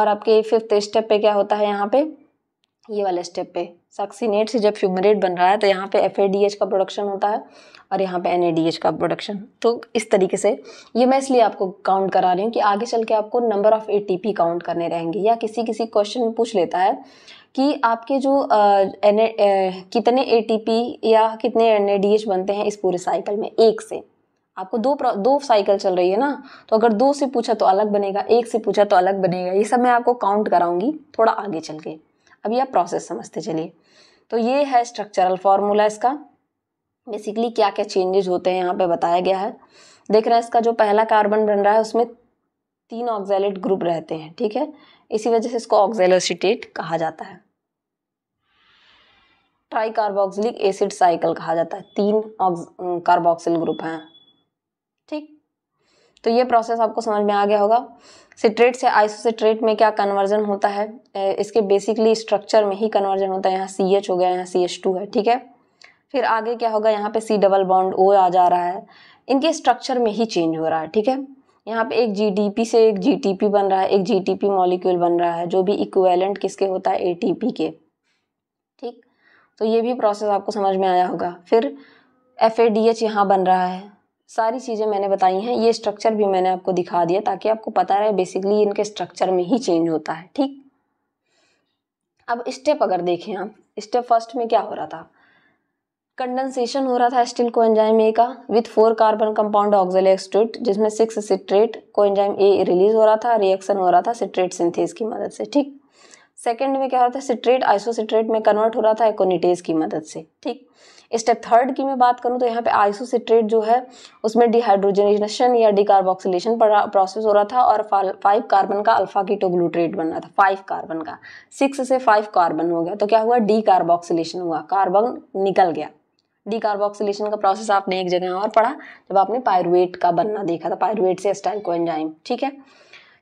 और आपके फिफ्थ स्टेप पे क्या होता है यहाँ पे ये वाले स्टेप पे सक्सीनेट से जब फ्यूमरेट बन रहा है तो यहाँ पे एफ का प्रोडक्शन होता है और यहाँ पे एन का प्रोडक्शन तो इस तरीके से ये मैं इसलिए आपको काउंट करा रही हूँ कि आगे चल के आपको नंबर ऑफ़ ए काउंट करने रहेंगे या किसी किसी क्वेश्चन पूछ लेता है कि आपके जो एन कितने ए या कितने एन बनते हैं इस पूरे साइकिल में एक से आपको दो दो साइकिल चल रही है ना तो अगर दो से पूछा तो अलग बनेगा एक से पूछा तो अलग बनेगा ये सब मैं आपको काउंट कराऊंगी थोड़ा आगे चल के अभी आप प्रोसेस समझते चलिए तो ये है स्ट्रक्चरल फार्मूला इसका बेसिकली क्या क्या चेंजेज होते हैं यहाँ पे बताया गया है देख रहे हैं इसका जो पहला कार्बन बन रहा है उसमें तीन ऑक्जेलेट ग्रुप रहते हैं ठीक है इसी वजह से इसको ऑक्जेलोसिटेट कहा जाता है ट्राई कार्बोक्सिलिक एसिड साइकिल कहा जाता है तीन कार्बोक्सिल ग्रुप हैं तो ये प्रोसेस आपको समझ में आ गया होगा सिट्रेट से आइसोसिट्रेट में क्या कन्वर्जन होता है इसके बेसिकली स्ट्रक्चर में ही कन्वर्जन होता है यहाँ सी एच हो गया यहाँ सी एच टू है ठीक है फिर आगे क्या होगा यहाँ पे सी डबल बॉन्ड ओ आ जा रहा है इनके स्ट्रक्चर में ही चेंज हो रहा है ठीक है यहाँ पे एक जीडीपी से एक जीटीपी बन रहा है एक जीटीपी मॉलिक्यूल बन रहा है जो भी इक्वेलेंट किसके होता है एटीपी के ठीक तो ये भी प्रोसेस आपको समझ में आया होगा फिर एफ ए डी एच यहाँ बन रहा है सारी चीज़ें मैंने बताई हैं ये स्ट्रक्चर भी मैंने आपको दिखा दिया ताकि आपको पता रहे बेसिकली इनके स्ट्रक्चर में ही चेंज होता है ठीक अब स्टेप अगर देखें आप स्टेप फर्स्ट में क्या हो रहा था कंडेंसेशन हो रहा था स्टील को एंजाइम ए का with four carbon compound extrude जिसमें six citrate coenzyme A release हो रहा था रिएक्शन हो रहा था सिट्रेट सिंथेस की मदद से ठीक सेकेंड में क्या हो रहा था सिट्रेट आइसोसिट्रेट में कन्वर्ट हो रहा था एकोनिटेज की मदद से ठीक स्टेप थर्ड की मैं बात करूँ तो यहाँ पे आइसोसिट्रेट जो है उसमें डिहाइड्रोजनेशन या डिकार्बोक्सिलेशन प्रोसेस हो रहा था और फाइव कार्बन का अल्फा कीटोग्लूट्रेट बन रहा था फाइव कार्बन का सिक्स से फाइव कार्बन हो गया तो क्या हुआ डिकार्बोक्सिलेशन हुआ कार्बन निकल गया डिकार्बोक्सिलेशन का प्रोसेस आपने एक जगह और पढ़ा जब आपने पायरुवेट का बनना देखा था तो पायरुवेट से स्टाइल को ठीक है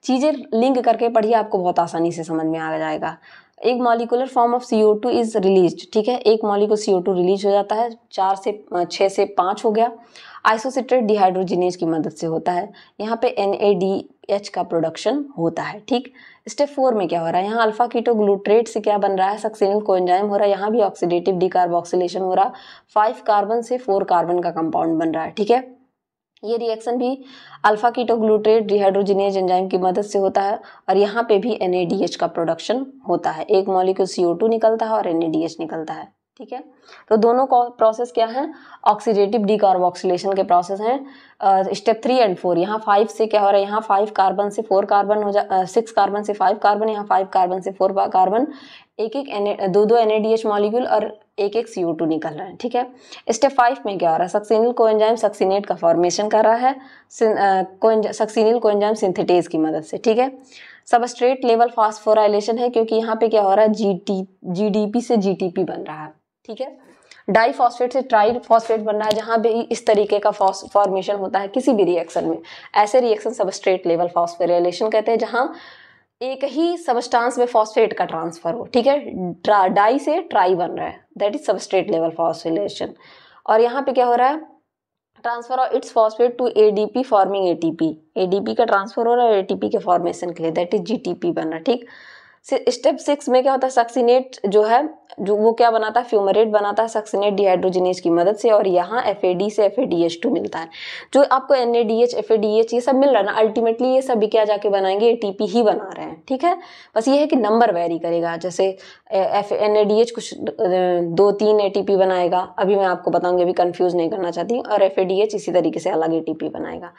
चीज़ें लिंक करके पढ़िए आपको बहुत आसानी से समझ में आ जाएगा एक molecular form of C O two is release ठीक है एक molecule C O two release हो जाता है चार से छः से पाँच हो गया आइसोसिट्रेट डिहाइड्रोजिनेज की मदद से होता है यहाँ पे एन ए डी एच का प्रोडक्शन होता है ठीक स्टेप फोर में क्या हो रहा है यहाँ अल्फा कीटो ग्लूट्रेट से क्या बन रहा है सक्सेनल कोंजाइम हो रहा है यहाँ भी ऑक्सीडेटिव डिकार्बोक्सिलेशन हो रहा है फाइव कार्बन से फोर कार्बन का कंपाउंड बन रहा है ठीक है ये रिएक्शन भी अल्फा कीटोग्लूट्रेट डिहाइड्रोजिनेज एंजाइम की मदद से होता है और यहाँ पे भी एन का प्रोडक्शन होता है एक मॉलिक्यूल सी निकलता है और एन निकलता है ठीक है तो दोनों प्रोसेस क्या है ऑक्सीडेटिव डिकार्बोक्सिलेशन के प्रोसेस हैं स्टेप थ्री एंड फोर यहाँ फाइव से क्या हो रहा है यहाँ फाइव कार्बन से फोर कार्बन हो जा सिक्स कार्बन से फाइव कार्बन यहाँ फाइव कार्बन से फोर कार्बन एक एक दो दो एन मॉलिक्यूल और एक एक सी निकल रहा है ठीक है स्टेप फाइव में क्या हो रहा है सक्सिनिल कोएंजाइम सक्सिनेट का फॉर्मेशन कर रहा है सक्सिनिल कोएंजाइम सिंथेटेज की मदद से ठीक है सबस्ट्रेट लेवल फास्फोराइलेशन है क्योंकि यहाँ पे क्या हो रहा है जी पी से पी बन रहा है ठीक है डाई फॉस्फेट से ट्राई फॉस्फेट बन रहा है जहाँ भी इस तरीके का फॉर्मेशन होता है किसी भी रिएक्शन में ऐसे रिएक्शन सबस्ट्रेट लेवल फॉस्फोराइलेशन कहते हैं जहाँ एक ही सबस्टांस में फॉस्फेट का ट्रांसफर हो ठीक है डाई से ट्राई बन रहा है that is substrate level phosphorylation और यहाँ पे क्या हो रहा है transfer of its phosphate to P forming D P का ट्रांसफर हो रहा है पी के फॉर्मेशन के लिए दैट इज पी बन रहा है ठीक स्टेप सिक्स में क्या होता है सक्सीनेट जो है जो वो क्या बनाता है फ्यूमरेट बनाता है सक्सीनेट डिहाइड्रोजिनेज की मदद से और यहाँ एफ से एफ टू मिलता है जो आपको N A D H F ये सब मिल रहा है ना अल्टीमेटली ये सभी क्या जाके बनाएंगे ए ही बना रहे हैं ठीक है बस ये है कि नंबर वेरी करेगा जैसे एफ एन कुछ दो तीन ए बनाएगा अभी मैं आपको बताऊंगी अभी कन्फ्यूज़ नहीं करना चाहती और एफ इसी तरीके से अलग ए बनाएगा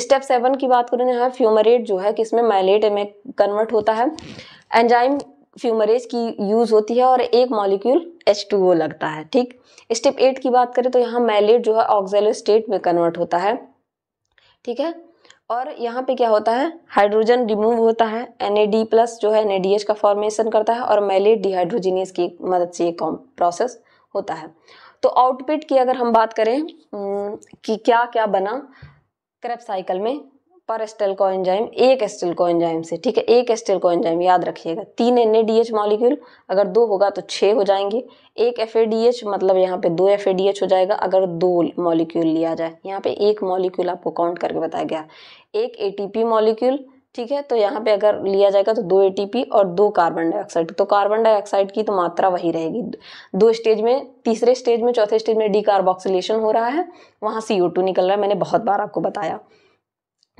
स्टेप सेवन की बात करें यहाँ फ्यूमरेट जो है कि इसमें माइलेट ए कन्वर्ट होता है एंजाइम फ्यूमरेज की यूज़ होती है और एक मॉलिक्यूल एच टू ओ लगता है ठीक स्टेप एट की बात करें तो यहाँ मैलेट जो है ऑक्जेलो स्टेट में कन्वर्ट होता है ठीक है और यहाँ पे क्या होता है हाइड्रोजन रिमूव होता है एन प्लस जो है एन का फॉर्मेशन करता है और मैलेट डिहाइड्रोजीनियस की मदद से ये कॉम प्रोसेस होता है तो आउटपुट की अगर हम बात करें कि क्या क्या बना क्रेप साइकिल में पर एस्टेल एंजाइम एक एस्टेल एंजाइम से ठीक है एक एस्टेल एंजाइम याद रखिएगा तीन N A D H molecule अगर दो होगा तो छः हो जाएंगे एक एफ ए डी एच मतलब यहाँ पे दो एफ ए डी एच हो जाएगा अगर दो मॉलिक्यूल लिया जाए यहाँ पे एक मॉलिक्यूल आपको काउंट करके बताया गया एक ए टी पी मॉलिक्यूल ठीक है तो यहाँ पे अगर लिया जाएगा तो दो ए टी पी और दो कार्बन डाइऑक्साइड तो कार्बन डाइऑक्साइड की तो मात्रा वही रहेगी दो स्टेज में तीसरे स्टेज में चौथे स्टेज में डी हो रहा है वहाँ सी निकल रहा है मैंने बहुत बार आपको बताया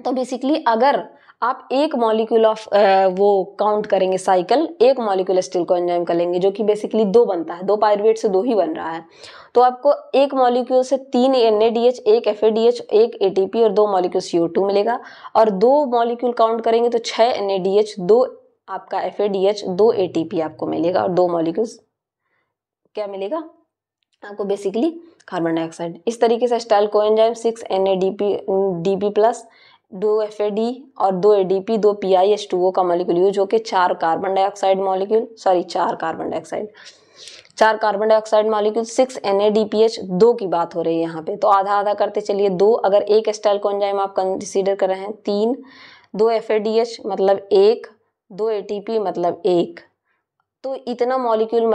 तो बेसिकली अगर आप एक मॉलिक्यूल ऑफ वो काउंट करेंगे साइकिल एक मॉलिक्यूल स्टील को एंजाइम करेंगे जो कि बेसिकली दो बनता है दो पायरवेट से दो ही बन रहा है तो आपको एक मॉलिक्यूल से तीन एन एक एफ एक ए और दो मॉलिक्यूल सी मिलेगा और दो मॉलिक्यूल काउंट करेंगे तो छः एन दो आपका एफ दो ए आपको मिलेगा और दो मॉलिक्यूल्स क्या मिलेगा आपको बेसिकली कार्बन डाइऑक्साइड इस तरीके से स्टाइल को enzyme six N A D P D P plus दो एफ और दो ए दो P I H two O का मॉलिक्यूल यूज होकर चार कार्बन डाइऑक्साइड मॉलिक्यूल सॉरी चार कार्बन डाइऑक्साइड चार carbon dioxide molecule six N A D P H दो की बात हो रही है यहाँ पे तो आधा आधा करते चलिए दो अगर एक स्टाइल एंजाइम आप कंसिडर कर रहे हैं तीन दो एफ मतलब एक दो ए मतलब एक तो इतना मॉलिक्यूल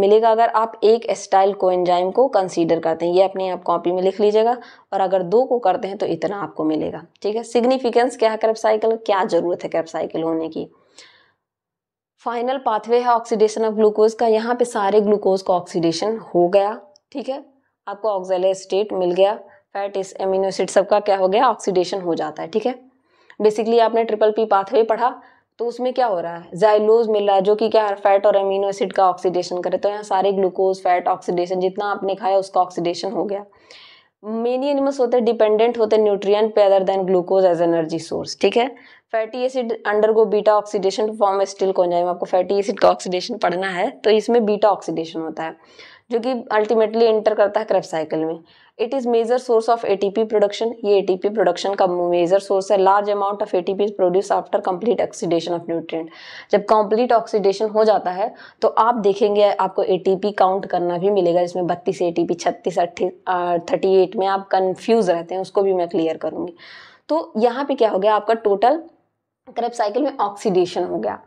मिलेगा अगर आप एक एस्टाइल कोएंजाइम को कंसीडर करते हैं ये अपने आप कॉपी में लिख लीजिएगा और अगर दो को करते हैं तो इतना आपको मिलेगा ठीक है सिग्निफिकेंस क्या है क्रेपसाइकिल क्या ज़रूरत है क्रेपसाइकिल होने की फाइनल पाथवे है ऑक्सीडेशन ऑफ ग्लूकोज का यहाँ पे सारे ग्लूकोज का ऑक्सीडेशन हो गया ठीक है आपको ऑक्जेले स्टेट मिल गया फैट इस एमिनो एसिड सबका क्या हो गया ऑक्सीडेशन हो जाता है ठीक है बेसिकली आपने ट्रिपल पी पाथवे पढ़ा तो उसमें क्या हो रहा है जाइलोज मिल रहा है जो कि क्या फैट और अमीनो एसिड का ऑक्सीडेशन करे तो यहाँ सारे ग्लूकोज फैट ऑक्सीडेशन जितना आपने खाया उसका ऑक्सीडेशन हो गया मेनी एनिमल्स होते हैं डिपेंडेंट होते हैं न्यूट्रिय पे other than glucose as energy source ठीक है fatty acid undergo beta oxidation form still जाए आपको फैटी एसिड का ऑक्सीडेशन पढ़ना है तो इसमें बीटा ऑक्सीडेशन होता है जो कि अल्टीमेटली एंटर करता है क्रेप साइकिल में it is major source of ATP production ये एटीपी प्रोडक्शन का मेजर सोर्स है large amount of ATP is produce after complete oxidation of nutrient जब कंप्लीट ऑक्सीडेशन हो जाता है तो आप देखेंगे आपको एटीपी काउंट करना भी मिलेगा जिसमें बत्तीस ए टी पी छत्तीस थर्टी एट में आप कन्फ्यूज़ रहते हैं उसको भी मैं क्लियर करूंगी तो यहाँ पे क्या हो गया आपका टोटल क्रेप साइकिल में ऑक्सीडेशन हो गया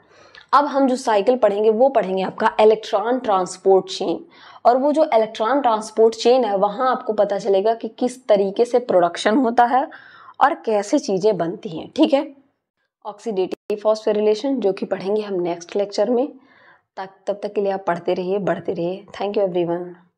अब हम जो साइकिल पढ़ेंगे वो पढ़ेंगे आपका इलेक्ट्रॉन ट्रांसपोर्ट चेन और वो जो इलेक्ट्रॉन ट्रांसपोर्ट चेन है वहाँ आपको पता चलेगा कि किस तरीके से प्रोडक्शन होता है और कैसे चीज़ें बनती हैं ठीक है ऑक्सीडेटिव फॉस्फोरिलेशन रिलेशन जो कि पढ़ेंगे हम नेक्स्ट लेक्चर में तक तब तक के लिए आप पढ़ते रहिए बढ़ते रहिए थैंक यू एवरीवन